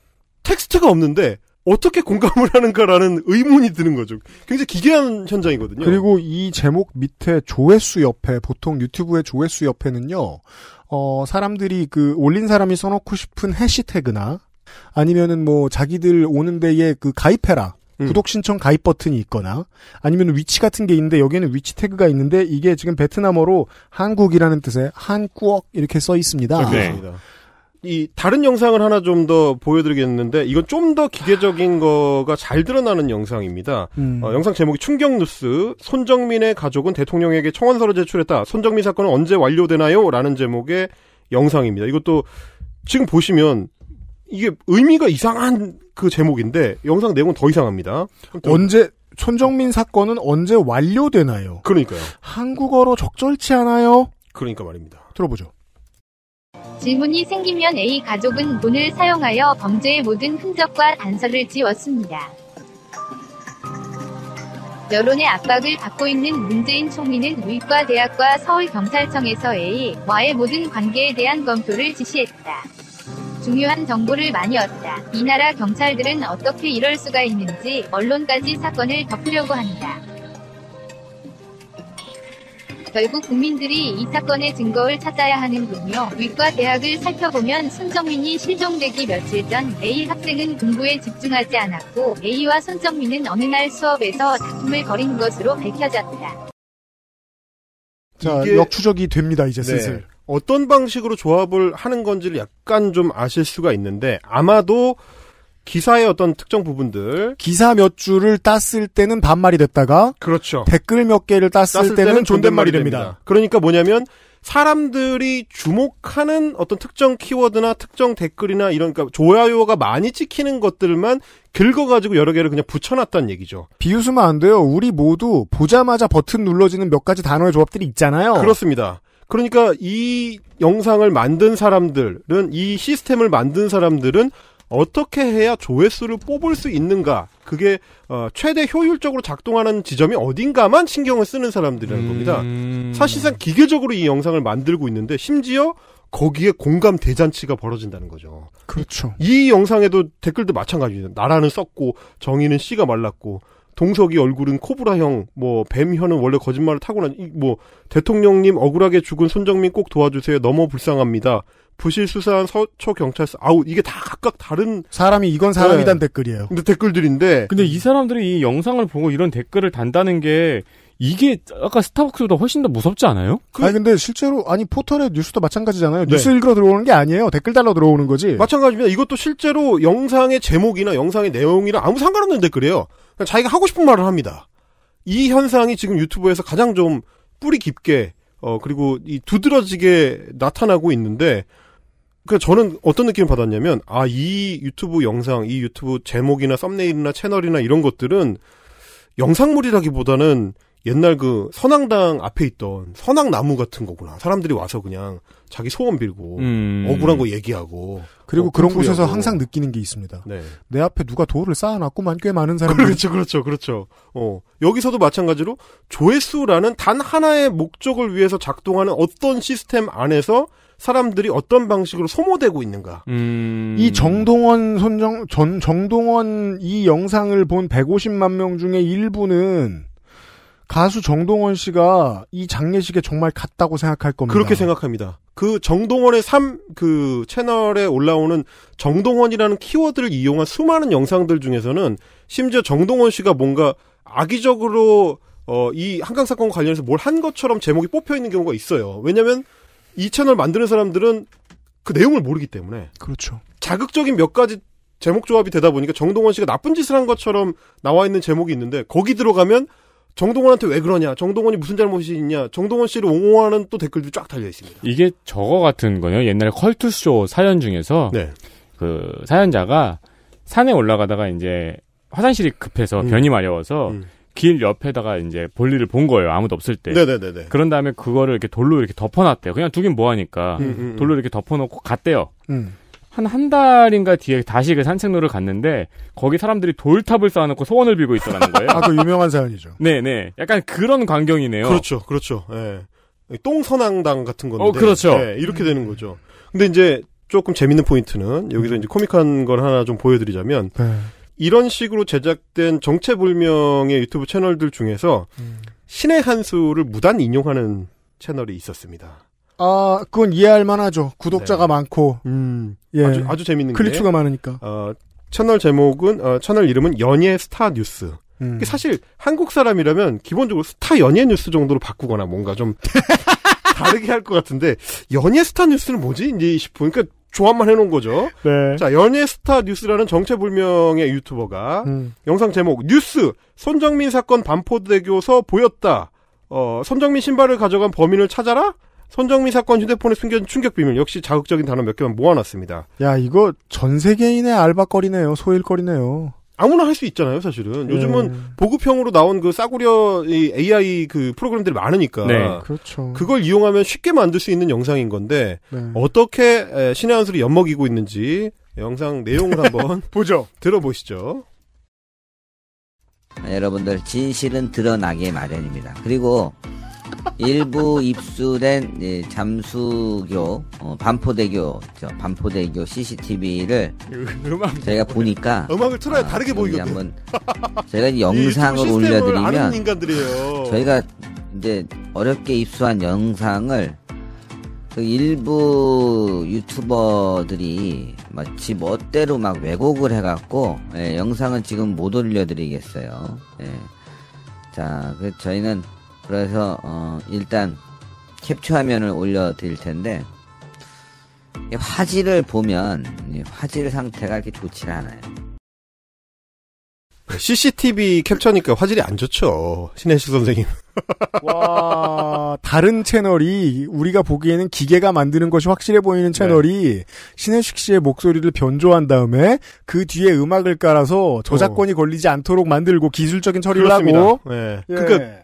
텍스트가 없는데 어떻게 공감을 하는가라는 의문이 드는 거죠. 굉장히 기괴한 현장이거든요. 그리고 이 제목 밑에 조회수 옆에 보통 유튜브의 조회수 옆에는요. 어, 사람들이 그 올린 사람이 써놓고 싶은 해시태그나 아니면은 뭐 자기들 오는 데에 그 가입해라. 음. 구독 신청 가입 버튼이 있거나 아니면 위치 같은 게 있는데 여기에는 위치 태그가 있는데 이게 지금 베트남어로 한국이라는 뜻의 한꾸억 이렇게 써 있습니다. 아, 네. 이 다른 영상을 하나 좀 더 보여드리겠는데 이건 좀 더 기계적인 거가 잘 드러나는 영상입니다. 음. 어, 영상 제목이 충격 뉴스 손정민의 가족은 대통령에게 청원서를 제출했다. 손정민 사건은 언제 완료되나요?라는 제목의 영상입니다. 이것도 지금 보시면 이게 의미가 이상한 그 제목인데 영상 내용은 더 이상합니다. 언제 손정민 사건은 언제 완료되나요? 그러니까요. 한국어로 적절치 않아요. 그러니까 말입니다. 들어보죠. 질문이 생기면 A 가족은 돈을 사용하여 범죄의 모든 흔적과 단서를 지웠습니다. 여론의 압박을 받고 있는 문재인 총리는 의과 대학과 서울경찰청에서 A와의 모든 관계에 대한 검토를 지시했다. 중요한 정보를 많이 얻다. 이 나라 경찰들은 어떻게 이럴 수가 있는지 언론까지 사건을 덮으려고 한다. 결국 국민들이 이 사건의 증거를 찾아야 하는군요. 위과 대학을 살펴보면 손정민이 실종되기 며칠 전 A 학생은 공부에 집중하지 않았고 A와 손정민은 어느 날 수업에서 다툼을 벌인 것으로 밝혀졌다. 자, 역추적이 됩니다, 이제 네. 슬슬. 네. 어떤 방식으로 조합을 하는 건지를 약간 좀 아실 수가 있는데 아마도 기사의 어떤 특정 부분들 기사 몇 줄을 땄을 때는 반말이 됐다가 그렇죠. 댓글 몇 개를 땄을, 땄을 때는, 때는 존댓말이, 존댓말이 됩니다. 됩니다. 그러니까 뭐냐면 사람들이 주목하는 어떤 특정 키워드나 특정 댓글이나 이런 그러니까 좋아요가 많이 찍히는 것들만 긁어가지고 여러 개를 그냥 붙여놨다는 얘기죠. 비웃으면 안 돼요. 우리 모두 보자마자 버튼 눌러지는 몇 가지 단어의 조합들이 있잖아요. 그렇습니다. 그러니까 이 영상을 만든 사람들은 이 시스템을 만든 사람들은 어떻게 해야 조회수를 뽑을 수 있는가 그게 어, 최대 효율적으로 작동하는 지점이 어딘가만 신경을 쓰는 사람들이라는 겁니다. 음. 사실상 기계적으로 이 영상을 만들고 있는데 심지어 거기에 공감 대잔치가 벌어진다는 거죠. 그렇죠. 이, 영상에도 댓글도 마찬가지예요. 나라는 썩고 정의는 씨가 말랐고 동석이 얼굴은 코브라형, 뭐 뱀현은 원래 거짓말을 타고난 뭐 대통령님 억울하게 죽은 손정민 꼭 도와주세요. 너무 불쌍합니다. 부실 수사한 서초 경찰서 아우 이게 다 각각 다른 사람이 이건 사람이란 네. 댓글이에요. 근데 댓글들인데 근데 이 사람들이 이 영상을 보고 이런 댓글을 단다는 게 이게 아까 스타벅스보다 훨씬 더 무섭지 않아요? 그... 아니 근데 실제로 아니 포털의 뉴스도 마찬가지잖아요. 네. 뉴스 읽으러 들어오는 게 아니에요. 댓글 달러 들어오는 거지. 마찬가지입니다. 이것도 실제로 영상의 제목이나 영상의 내용이랑 아무 상관없는 댓글이에요. 자기가 하고 싶은 말을 합니다. 이 현상이 지금 유튜브에서 가장 좀 뿌리 깊게 어 그리고 이 두드러지게 나타나고 있는데 그 저는 어떤 느낌을 받았냐면 아 이 유튜브 영상, 이 유튜브 제목이나 썸네일이나 채널이나 이런 것들은 영상물이라기보다는 옛날 그 선앙당 앞에 있던 선앙나무 같은 거구나. 사람들이 와서 그냥 자기 소원 빌고 음. 억울한 거 얘기하고 그리고 어, 그런 풀풀이하고. 곳에서 항상 느끼는 게 있습니다. 네. 내 앞에 누가 돌을 쌓아놨구만 꽤 많은 사람들. 그렇죠, 그렇죠, 그렇죠. 어 여기서도 마찬가지로 조회수라는 단 하나의 목적을 위해서 작동하는 어떤 시스템 안에서 사람들이 어떤 방식으로 소모되고 있는가. 음... 이 정동원 선정전 정동원 이 영상을 본 150만 명 중에 일부는 가수 정동원 씨가 이 장례식에 정말 갔다고 생각할 겁니다. 그렇게 생각합니다. 그 정동원의 3, 그 채널에 올라오는 정동원이라는 키워드를 이용한 수많은 영상들 중에서는 심지어 정동원 씨가 뭔가 악의적으로 어, 이 한강 사건과 관련해서 뭘 한 것처럼 제목이 뽑혀 있는 경우가 있어요. 왜냐면 하이 채널 만드는 사람들은 그 내용을 모르기 때문에 그렇죠. 자극적인 몇 가지 제목 조합이 되다 보니까 정동원 씨가 나쁜 짓을 한 것처럼 나와 있는 제목이 있는데 거기 들어가면 정동원한테 왜 그러냐, 정동원이 무슨 잘못이 있냐, 정동원 씨를 옹호하는 또 댓글도 쫙 달려 있습니다. 이게 저거 같은 거요. 옛날 에 컬투쇼 사연 중에서 네. 그 사연자가 산에 올라가다가 이제 화장실이 급해서 음. 변이 마려워서 음. 길 옆에다가 이제 볼일을 본 거예요. 아무도 없을 때. 네네네네. 그런 다음에 그거를 이렇게 돌로 이렇게 덮어놨대요. 그냥 두긴 뭐하니까 음, 음, 음. 돌로 이렇게 덮어놓고 갔대요. 음. 한, 한 달인가 뒤에 다시 그 산책로를 갔는데, 거기 사람들이 돌탑을 쌓아놓고 소원을 빌고 있더라는 거예요. 아, 그 유명한 사연이죠. 네네. 네. 약간 그런 광경이네요. 그렇죠, 그렇죠. 예. 똥선앙당 같은 건데. 어, 그렇죠. 예, 이렇게 되는 음. 거죠. 근데 이제 조금 재밌는 포인트는, 여기서 음. 이제 코믹한 걸 하나 좀 보여드리자면, 네. 이런 식으로 제작된 정체불명의 유튜브 채널들 중에서 음. 신의 한 수를 무단 인용하는 채널이 있었습니다. 아, 그건 이해할 만하죠. 구독자가 네. 많고. 음, 예. 아주, 아주 재밌는 클릭수가 많으니까. 어, 채널 제목은, 어, 채널 이름은 연예 스타 뉴스. 음. 사실 한국 사람이라면 기본적으로 스타 연예 뉴스 정도로 바꾸거나 뭔가 좀 다르게 할 것 같은데 연예 스타 뉴스는 뭐지? 이제 싶으니까 그러니까 니까 조합만 해놓은 거죠. 네. 자, 연예스타 뉴스라는 정체불명의 유튜버가 음. 영상 제목 뉴스 손정민 사건 반포대교서 보였다. 어, 손정민 신발을 가져간 범인을 찾아라. 손정민 사건 휴대폰에 숨겨진 충격 비밀 역시 자극적인 단어 몇 개만 모아놨습니다. 야 이거 전 세계인의 알바거리네요, 소일거리네요. 아무나 할 수 있잖아요, 사실은. 네. 요즘은 네. 보급형으로 나온 그 싸구려 AI 그 프로그램들이 많으니까. 네. 그렇죠. 그걸 이용하면 쉽게 만들 수 있는 영상인 건데 네. 어떻게 신의 한수를 엿먹이고 있는지 영상 내용을 한번 보죠. 들어보시죠. 여러분들 진실은 드러나게 마련입니다. 그리고 일부 입수된 예, 잠수교 어, 반포대교 저 반포대교 CCTV를 음악 제가 보니까 음악을 틀어야 아, 다르게 보이거든요. 한번 제가 영상을 올려드리면 저희가 이제 어렵게 입수한 영상을 그 일부 유튜버들이 마치 멋대로 막 왜곡을 해갖고 예, 영상은 지금 못 올려드리겠어요. 예. 자, 그 저희는 그래서 어, 일단 캡처 화면을 올려드릴 텐데 화질을 보면 화질 상태가 이렇게 좋지 않아요. CCTV 캡처니까 화질이 안 좋죠. 신혜식 선생님. 와, 다른 채널이 우리가 보기에는 기계가 만드는 것이 확실해 보이는 네. 채널이 네. 신혜식 씨의 목소리를 변조한 다음에 그 뒤에 음악을 깔아서 저작권이 어. 걸리지 않도록 만들고 기술적인 처리를 그렇습니다. 하고. 네. 예. 그러니까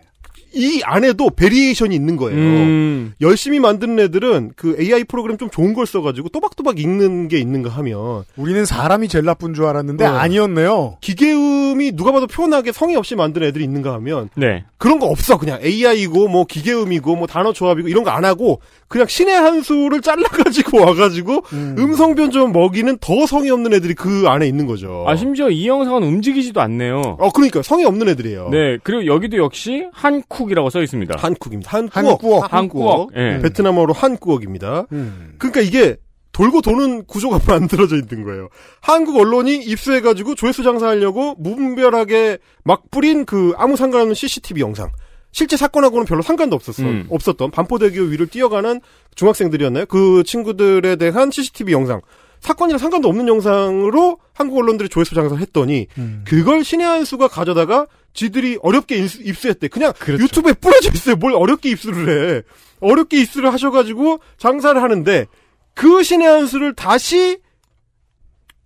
이 안에도 베리에이션이 있는 거예요. 음. 열심히 만드는 애들은 그 AI 프로그램 좀 좋은 걸 써가지고 또박또박 읽는 게 있는가 하면 우리는 사람이 제일 나쁜 줄 알았는데 네. 아니었네요. 기계음이 누가 봐도 표현하게 성의 없이 만드는 애들이 있는가 하면 네. 그런 거 없어 그냥 AI고 뭐 기계음이고 뭐 단어 조합이고 이런 거 안 하고 그냥 신의 한 수를 잘라가지고 와가지고 음. 성 변조 먹이는 더 성의 없는 애들이 그 안에 있는 거죠. 아 심지어 이 영상은 움직이지도 않네요. 어 그러니까 성의 없는 애들이에요. 네 그리고 여기도 역시 한 한국이라고써 있습니다. 한국입니다한국어한국어 예. 베트남어로 한국어입니다 음. 그러니까 이게 돌고 도는 구조가 만들어져 있는 거예요. 한국 언론이 입수해가지고 조회수 장사하려고 무분별하게 막 뿌린 그 아무 상관없는 CCTV 영상. 실제 사건하고는 별로 상관도 없었어. 음. 없었던 반포대교 위를 뛰어가는 중학생들이었나요? 그 친구들에 대한 CCTV 영상. 사건이랑 상관도 없는 영상으로 한국 언론들이 조회수 장사를 했더니 음. 그걸 신의 한 수가 가져다가 지들이 어렵게 입수, 했대 그냥 그렇죠. 유튜브에 뿌려져 있어요. 뭘 어렵게 입수를 해. 어렵게 입수를 하셔가지고 장사를 하는데 그 신의 한 수를 다시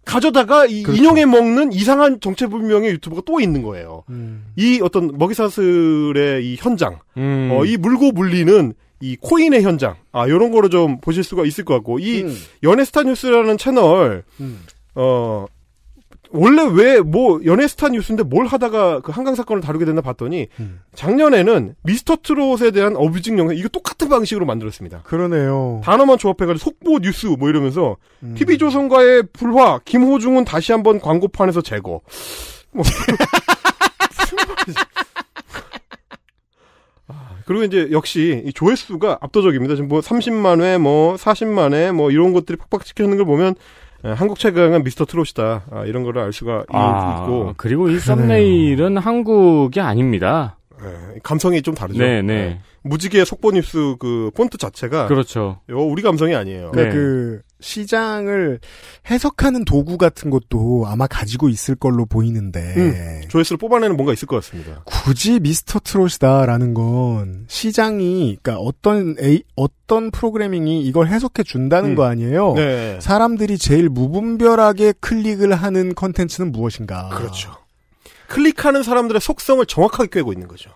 가져다가 그렇죠. 인용해 먹는 이상한 정체불명의 유튜버가 또 있는 거예요. 음. 이 어떤 먹이사슬의 이 현장, 음. 어, 이 물고 물리는 이 코인의 현장, 아, 요런 거를좀 보실 수가 있을 것 같고, 이 음. 연애스타뉴스라는 채널, 음. 어, 원래 왜 뭐 연예스타 뉴스인데 뭘 하다가 그 한강 사건을 다루게 됐나 봤더니 음. 작년에는 미스터 트롯에 대한 어뷰징 영상 이거 똑같은 방식으로 만들었습니다. 그러네요. 단어만 조합해가지고 속보 뉴스 뭐 이러면서 음. TV 조선과의 불화 김호중은 다시 한번 광고판에서 제거. 뭐 아, 그리고 이제 역시 이 조회수가 압도적입니다. 지금 뭐 30만 회, 뭐 40만 회, 뭐 이런 것들이 팍팍 찍히는 걸 보면 예, 한국 최강은 미스터 트롯이다. 아, 이런 거를 알 수가 아, 있고. 그리고 이 썸네일은 한국이 아닙니다. 네, 감성이 좀 다르죠. 네, 예. 네. 무지개 속보 뉴스 그 폰트 자체가 그렇죠. 요 우리 감성이 아니에요. 그러니까 네. 그 시장을 해석하는 도구 같은 것도 아마 가지고 있을 걸로 보이는데 음, 조회수를 뽑아내는 뭔가 있을 것 같습니다. 굳이 미스터 트롯이다라는 건 시장이 그러니까 어떤 에이, 어떤 프로그래밍이 이걸 해석해 준다는 음. 거 아니에요? 네. 사람들이 제일 무분별하게 클릭을 하는 컨텐츠는 무엇인가? 그렇죠. 클릭하는 사람들의 속성을 정확하게 꿰고 있는 거죠.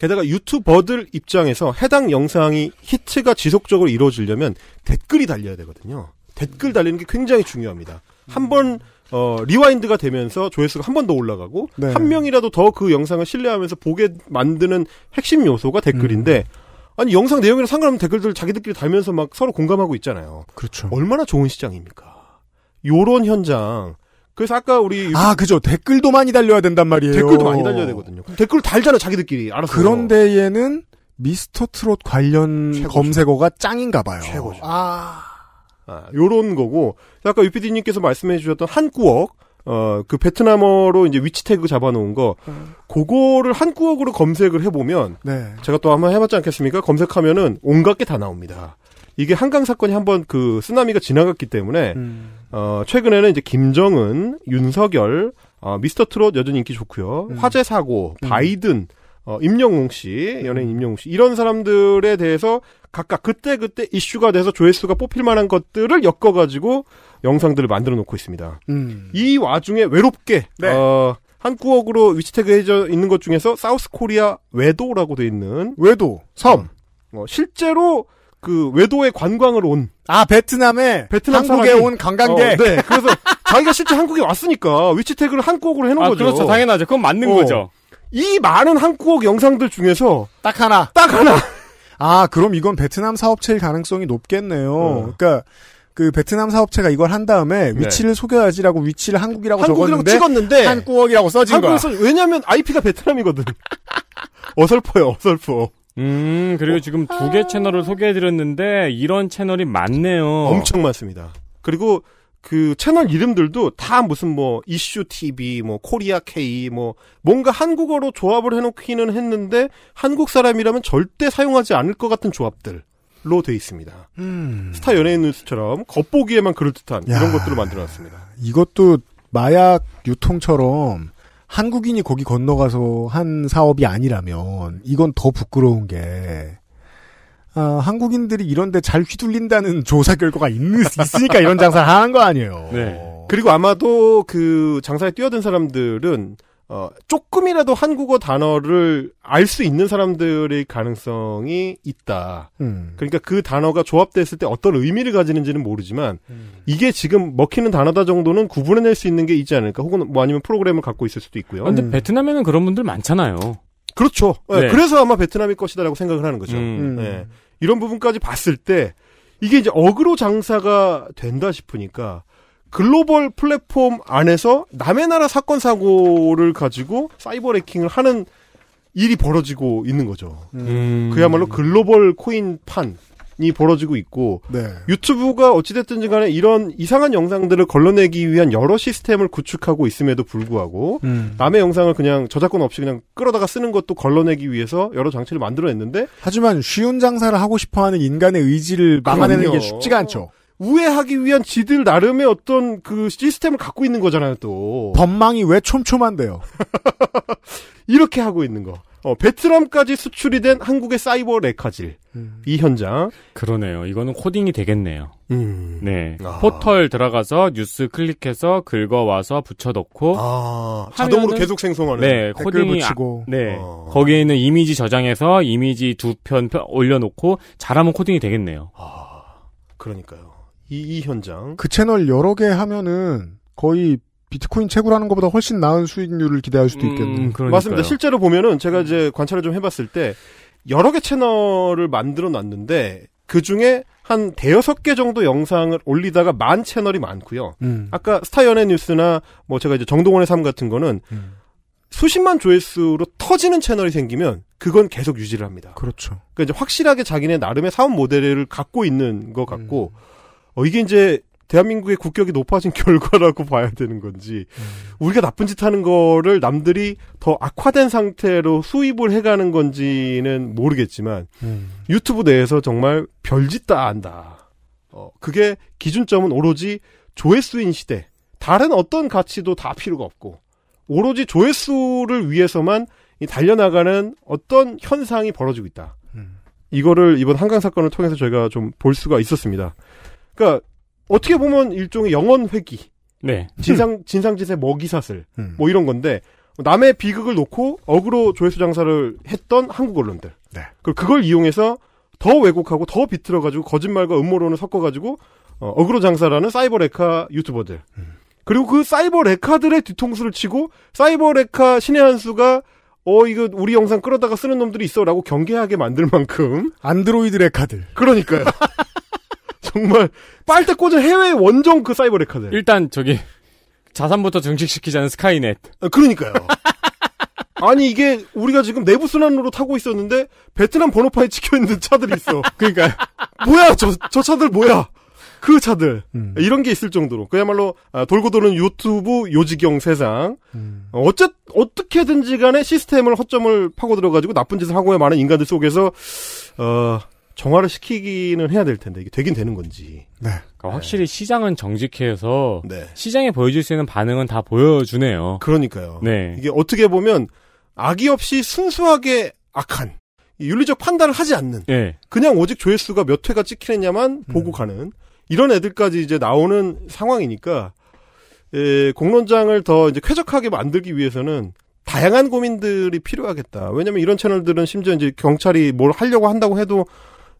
게다가 유튜버들 입장에서 해당 영상이 히트가 지속적으로 이루어지려면 댓글이 달려야 되거든요. 댓글 달리는 게 굉장히 중요합니다. 한번 어, 리와인드가 되면서 조회수가 한 번 더 올라가고 네. 한 명이라도 더 그 영상을 신뢰하면서 보게 만드는 핵심 요소가 댓글인데 음. 아니 영상 내용이랑 상관없는 댓글들 자기들끼리 달면서 막 서로 공감하고 있잖아요. 그렇죠. 얼마나 좋은 시장입니까? 요런 현장 그래서 아까 우리 아 그죠 댓글도 많이 달려야 된단 말이에요. 댓글도 많이 달려야 되거든요. 댓글 달잖아 자기들끼리 알아서. 그런데에는 미스터 트롯 관련 최고죠. 검색어가 짱인가 봐요. 최고죠. 아. 아, 요런 거고. 아까 유피디님께서 말씀해 주셨던 한구억 어, 그 베트남어로 이제 위치 태그 잡아놓은 거, 음. 그거를 한구억으로 검색을 해보면, 네. 제가 또 한번 해봤지 않겠습니까? 검색하면은 온갖 게 다 나옵니다. 이게 한강 사건이 한번 그 쓰나미가 지나갔기 때문에 음. 어, 최근에는 이제 김정은, 윤석열, 어, 미스터 트롯 여전히 인기 좋고요. 음. 화재 사고, 음. 바이든, 어, 임영웅 씨, 연예인 음. 임영웅 씨 이런 사람들에 대해서 각각 그때 그때 이슈가 돼서 조회수가 뽑힐 만한 것들을 엮어 가지고 영상들을 만들어 놓고 있습니다. 음. 이 와중에 외롭게 네. 어, 한국어로 위치태그해져 있는 것 중에서 사우스 코리아 외도라고 돼 있는 외도 섬 어, 실제로 그 외도의 관광을 온. 아 베트남에 베트남 한국에 사람이, 온 관광객. 어, 네. 그래서 자기가 실제 한국에 왔으니까 위치 태그를 한국으로 해놓은 아, 거죠. 그렇죠. 당연하죠. 그건 맞는 어. 거죠. 이 많은 한국 영상들 중에서 딱 하나. 딱 하나. 아 그럼 이건 베트남 사업체일 가능성이 높겠네요. 어. 그러니까. 그 베트남 사업체가 이걸 한 다음에 네. 위치를 속여야지라고 위치를 한국이라고, 한국이라고 적었는데 찍었는데 한국이라고 써진 거야. 왜냐하면 IP가 베트남이거든. 어설퍼요, 어설퍼. 음, 그리고 어? 지금 두개 아. 채널을 소개해드렸는데, 이런 채널이 많네요. 엄청 많습니다. 그리고 그 채널 이름들도 다 무슨 뭐, 이슈 TV, 뭐, 코리아 K, 뭐, 뭔가 한국어로 조합을 해놓기는 했는데, 한국 사람이라면 절대 사용하지 않을 것 같은 조합들. 로돼 있습니다. 음. 스타 연예인 뉴스처럼 겉보기에만 그럴듯한 이런 것들을 만들어놨습니다. 이것도 마약 유통처럼 한국인이 거기 건너가서 한 사업이 아니라면 이건 더 부끄러운 게 아, 한국인들이 이런데 잘 휘둘린다는 조사 결과가 있는, 있으니까 이런 장사를 하는 거 아니에요. 네. 그리고 아마도 그 장사에 뛰어든 사람들은 어, 조금이라도 한국어 단어를 알 수 있는 사람들의 가능성이 있다. 음. 그러니까 그 단어가 조합됐을 때 어떤 의미를 가지는지는 모르지만 음. 이게 지금 먹히는 단어다 정도는 구분해낼 수 있는 게 있지 않을까. 혹은 뭐 아니면 프로그램을 갖고 있을 수도 있고요. 근데 음. 베트남에는 그런 분들 많잖아요. 그렇죠. 네. 네. 그래서 아마 베트남일 것이다라고 생각을 하는 거죠. 네. 이런 부분까지 봤을 때 이게 이제 어그로 장사가 된다 싶으니까 글로벌 플랫폼 안에서 남의 나라 사건 사고를 가지고 사이버 레킹을 하는 일이 벌어지고 있는 거죠. 음. 그야말로 글로벌 코인판. 이 벌어지고 있고 네. 유튜브가 어찌됐든지 간에 이런 이상한 영상들을 걸러내기 위한 여러 시스템을 구축하고 있음에도 불구하고 음. 남의 영상을 그냥 저작권 없이 그냥 끌어다가 쓰는 것도 걸러내기 위해서 여러 장치를 만들어냈는데 하지만 쉬운 장사를 하고 싶어하는 인간의 의지를 막아내는 그럼요. 게 쉽지가 않죠. 우회하기 위한 지들 나름의 어떤 그 시스템을 갖고 있는 거잖아요, 또. 법망이 왜 촘촘한데요? 이렇게 하고 있는 거. 어, 베트남까지 수출이 된 한국의 사이버 레카질. 음. 이 현장. 그러네요. 이거는 코딩이 되겠네요. 음. 네. 아. 포털 들어가서 뉴스 클릭해서 긁어와서 붙여넣고. 아. 자동으로 계속 생성하는. 네. 코딩이. 아, 붙이고. 아, 네. 아. 거기에 있는 이미지 저장해서 이미지 두 편 올려놓고 잘하면 코딩이 되겠네요. 아. 그러니까요. 이, 이 현장. 그 채널 여러 개 하면은 거의 비트코인 채굴하는 것보다 훨씬 나은 수익률을 기대할 수도 있겠네요. 음, 맞습니다. 실제로 보면은 제가 이제 관찰을 좀 해봤을 때 여러 개 채널을 만들어 놨는데 그 중에 한 대여섯 개 정도 영상을 올리다가 만 채널이 많고요. 음. 아까 스타 연예 뉴스나 뭐 제가 이제 정동원의 삶 같은 거는 음. 수십만 조회수로 터지는 채널이 생기면 그건 계속 유지를 합니다. 그렇죠. 그러니까 이제 확실하게 자기네 나름의 사업 모델을 갖고 있는 것 같고 음. 어, 이게 이제 대한민국의 국격이 높아진 결과라고 봐야 되는 건지 음. 우리가 나쁜 짓 하는 거를 남들이 더 악화된 상태로 수입을 해가는 건지는 모르겠지만 음. 유튜브 내에서 정말 별짓 다 안다. 어, 그게 기준점은 오로지 조회수인 시대. 다른 어떤 가치도 다 필요가 없고 오로지 조회수를 위해서만 달려나가는 어떤 현상이 벌어지고 있다. 음. 이거를 이번 한강 사건을 통해서 저희가 좀 볼 수가 있었습니다. 그러니까 어떻게 보면 일종의 영원 회기. 네. 진상 진상짓의 먹이 사슬. 음. 뭐 이런 건데 남의 비극을 놓고 어그로 조회수 장사를 했던 한국 언론들. 네. 그 그걸 이용해서 더 왜곡하고 더 비틀어 가지고 거짓말과 음모론을 섞어 가지고 어, 그로 장사라는 사이버 레카 유튜버들. 음. 그리고 그 사이버 레카들의 뒤통수를 치고 사이버 레카 신의 한 수가 어 이거 우리 영상 끌어다가 쓰는 놈들이 있어라고 경계하게 만들 만큼 안드로이드 레카들. 그러니까요. 정말 빨대 꽂은 해외 원정 그 사이버 레카들. 일단 저기 자산부터 증식시키자는 스카이넷. 아, 그러니까요. 아니 이게 우리가 지금 내부 순환으로 타고 있었는데 베트남 번호판에 찍혀 있는 차들이 있어. 그러니까 뭐야 저저 차들 뭐야? 그 차들 음. 이런 게 있을 정도로 그야말로 아, 돌고 도는 유튜브 요지경 세상 음. 어쨌 어떻게든지간에 시스템을 허점을 파고 들어가지고 나쁜 짓을 하고야 많은 인간들 속에서 어 정화를 시키기는 해야 될 텐데 이게 되긴 되는 건지. 네. 그러니까 네. 확실히 시장은 정직해서 네. 시장에 보여줄 수 있는 반응은 다 보여주네요. 그러니까요. 네. 이게 어떻게 보면 악의 없이 순수하게 악한 윤리적 판단을 하지 않는 네. 그냥 오직 조회수가 몇 회가 찍히느냐만 음. 보고 가는 이런 애들까지 이제 나오는 상황이니까 예, 공론장을 더 이제 쾌적하게 만들기 위해서는 다양한 고민들이 필요하겠다. 왜냐면 이런 채널들은 심지어 이제 경찰이 뭘 하려고 한다고 해도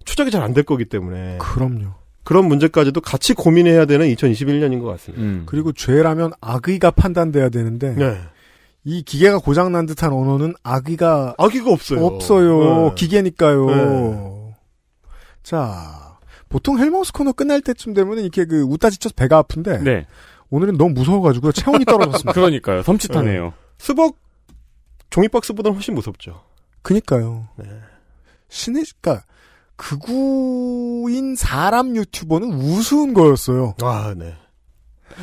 추적이 잘 안 될 거기 때문에. 그럼요. 그런 문제까지도 같이 고민해야 되는 2021년인 것 같습니다. 음. 그리고 죄라면 악의가 판단돼야 되는데 네. 이 기계가 고장 난 듯한 언어는 악의가 악의가 없어요. 없어요. 네. 기계니까요. 네. 자, 보통 헬머스 코너 끝날 때쯤 되면 은 이렇게 그 웃다 지쳐서 배가 아픈데 네. 오늘은 너무 무서워가지고 체온이 떨어졌습니다. 그러니까요. 섬찟하네요. 네. 수복 종이박스보다는 훨씬 무섭죠. 그니까요. 네. 신의, 그니까, 극우인 사람 유튜버는 우스운 거였어요. 아, 네.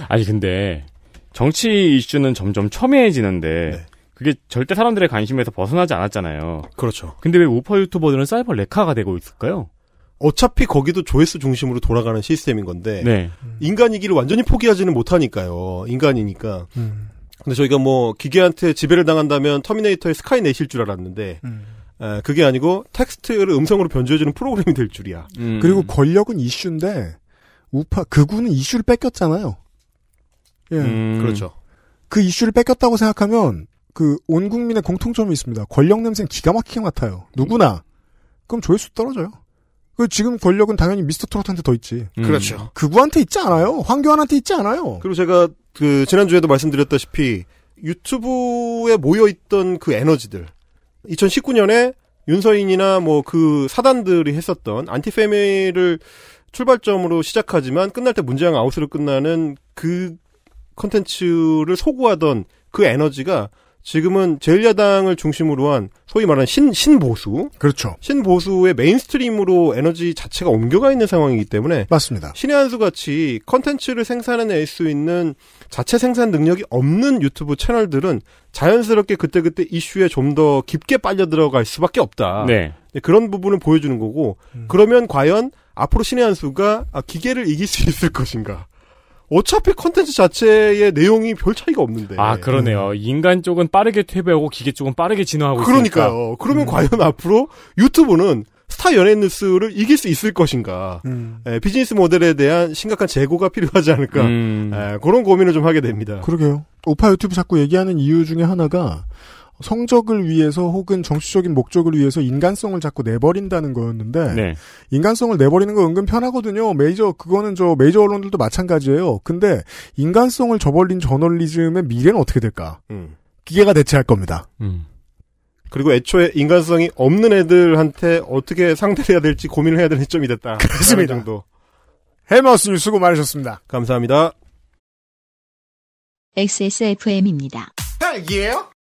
아니 근데 정치 이슈는 점점 첨예해지는데 네. 그게 절대 사람들의 관심에서 벗어나지 않았잖아요. 그렇죠. 근데 왜우퍼 유튜버들은 사이버 레카가 되고 있을까요? 어차피 거기도 조회수 중심으로 돌아가는 시스템인 건데 네. 인간이기를 완전히 포기하지는 못하니까요. 인간이니까. 음. 근데 저희가 뭐 기계한테 지배를 당한다면 터미네이터의 스카이넷일 줄 알았는데 음. 아, 그게 아니고 텍스트를 음성으로 변조해주는 프로그램이 될 줄이야. 음. 그리고 권력은 이슈인데 우파 그우는 이슈를 뺏겼잖아요. 예, 음, 음. 그렇죠. 그 이슈를 뺏겼다고 생각하면 그 온 국민의 공통점이 있습니다. 권력 냄새는 기가 막히게 맡아요. 누구나. 그럼 조회수 떨어져요. 그 지금 권력은 당연히 미스터 트롯한테 더 있지. 음. 그렇죠. 그구한테 있지 않아요. 황교안한테 있지 않아요. 그리고 제가 그 지난주에도 말씀드렸다시피 유튜브에 모여있던 그 에너지들 2019년에 윤서인이나 뭐 그 사단들이 했었던 안티페미를 출발점으로 시작하지만 끝날 때 문제양 아웃으로 끝나는 그 컨텐츠를 소구하던 그 에너지가 지금은 제일야당을 중심으로 한 소위 말하는 신, 신보수. 그렇죠. 신보수의 메인스트림으로 에너지 자체가 옮겨가 있는 상황이기 때문에. 맞습니다. 신의 한수 같이 컨텐츠를 생산해낼 수 있는 자체 생산 능력이 없는 유튜브 채널들은 자연스럽게 그때그때 이슈에 좀 더 깊게 빨려 들어갈 수밖에 없다. 네. 네. 그런 부분을 보여주는 거고, 음. 그러면 과연 앞으로 신의 한 수가 아, 기계를 이길 수 있을 것인가. 어차피 컨텐츠 자체의 내용이 별 차이가 없는데. 아 그러네요. 음. 인간 쪽은 빠르게 퇴배하고 기계 쪽은 빠르게 진화하고 그러니까요. 있으니까. 그러면 음. 과연 앞으로 유튜브는 스타 연예인 뉴스를 이길 수 있을 것인가. 음. 에, 예, 비즈니스 모델에 대한 심각한 재고가 필요하지 않을까. 음. 에, 예, 그런 고민을 좀 하게 됩니다. 그러게요. 오파 유튜브 자꾸 얘기하는 이유 중에 하나가 성적을 위해서 혹은 정치적인 목적을 위해서 인간성을 자꾸 내버린다는 거였는데 네. 인간성을 내버리는 거 은근 편하거든요. 메이저 그거는 저 메이저 언론들도 마찬가지예요. 근데 인간성을 저버린 저널리즘의 미래는 어떻게 될까? 음. 기계가 대체할 겁니다. 음. 그리고 애초에 인간성이 없는 애들한테 어떻게 상대 해야 될지 고민을 해야 될 시점이 됐다. 그렇습니다. 정도. 헬마우스 뉴스 고 많으셨습니다. 감사합니다. XSFM입니다. 헬기예요?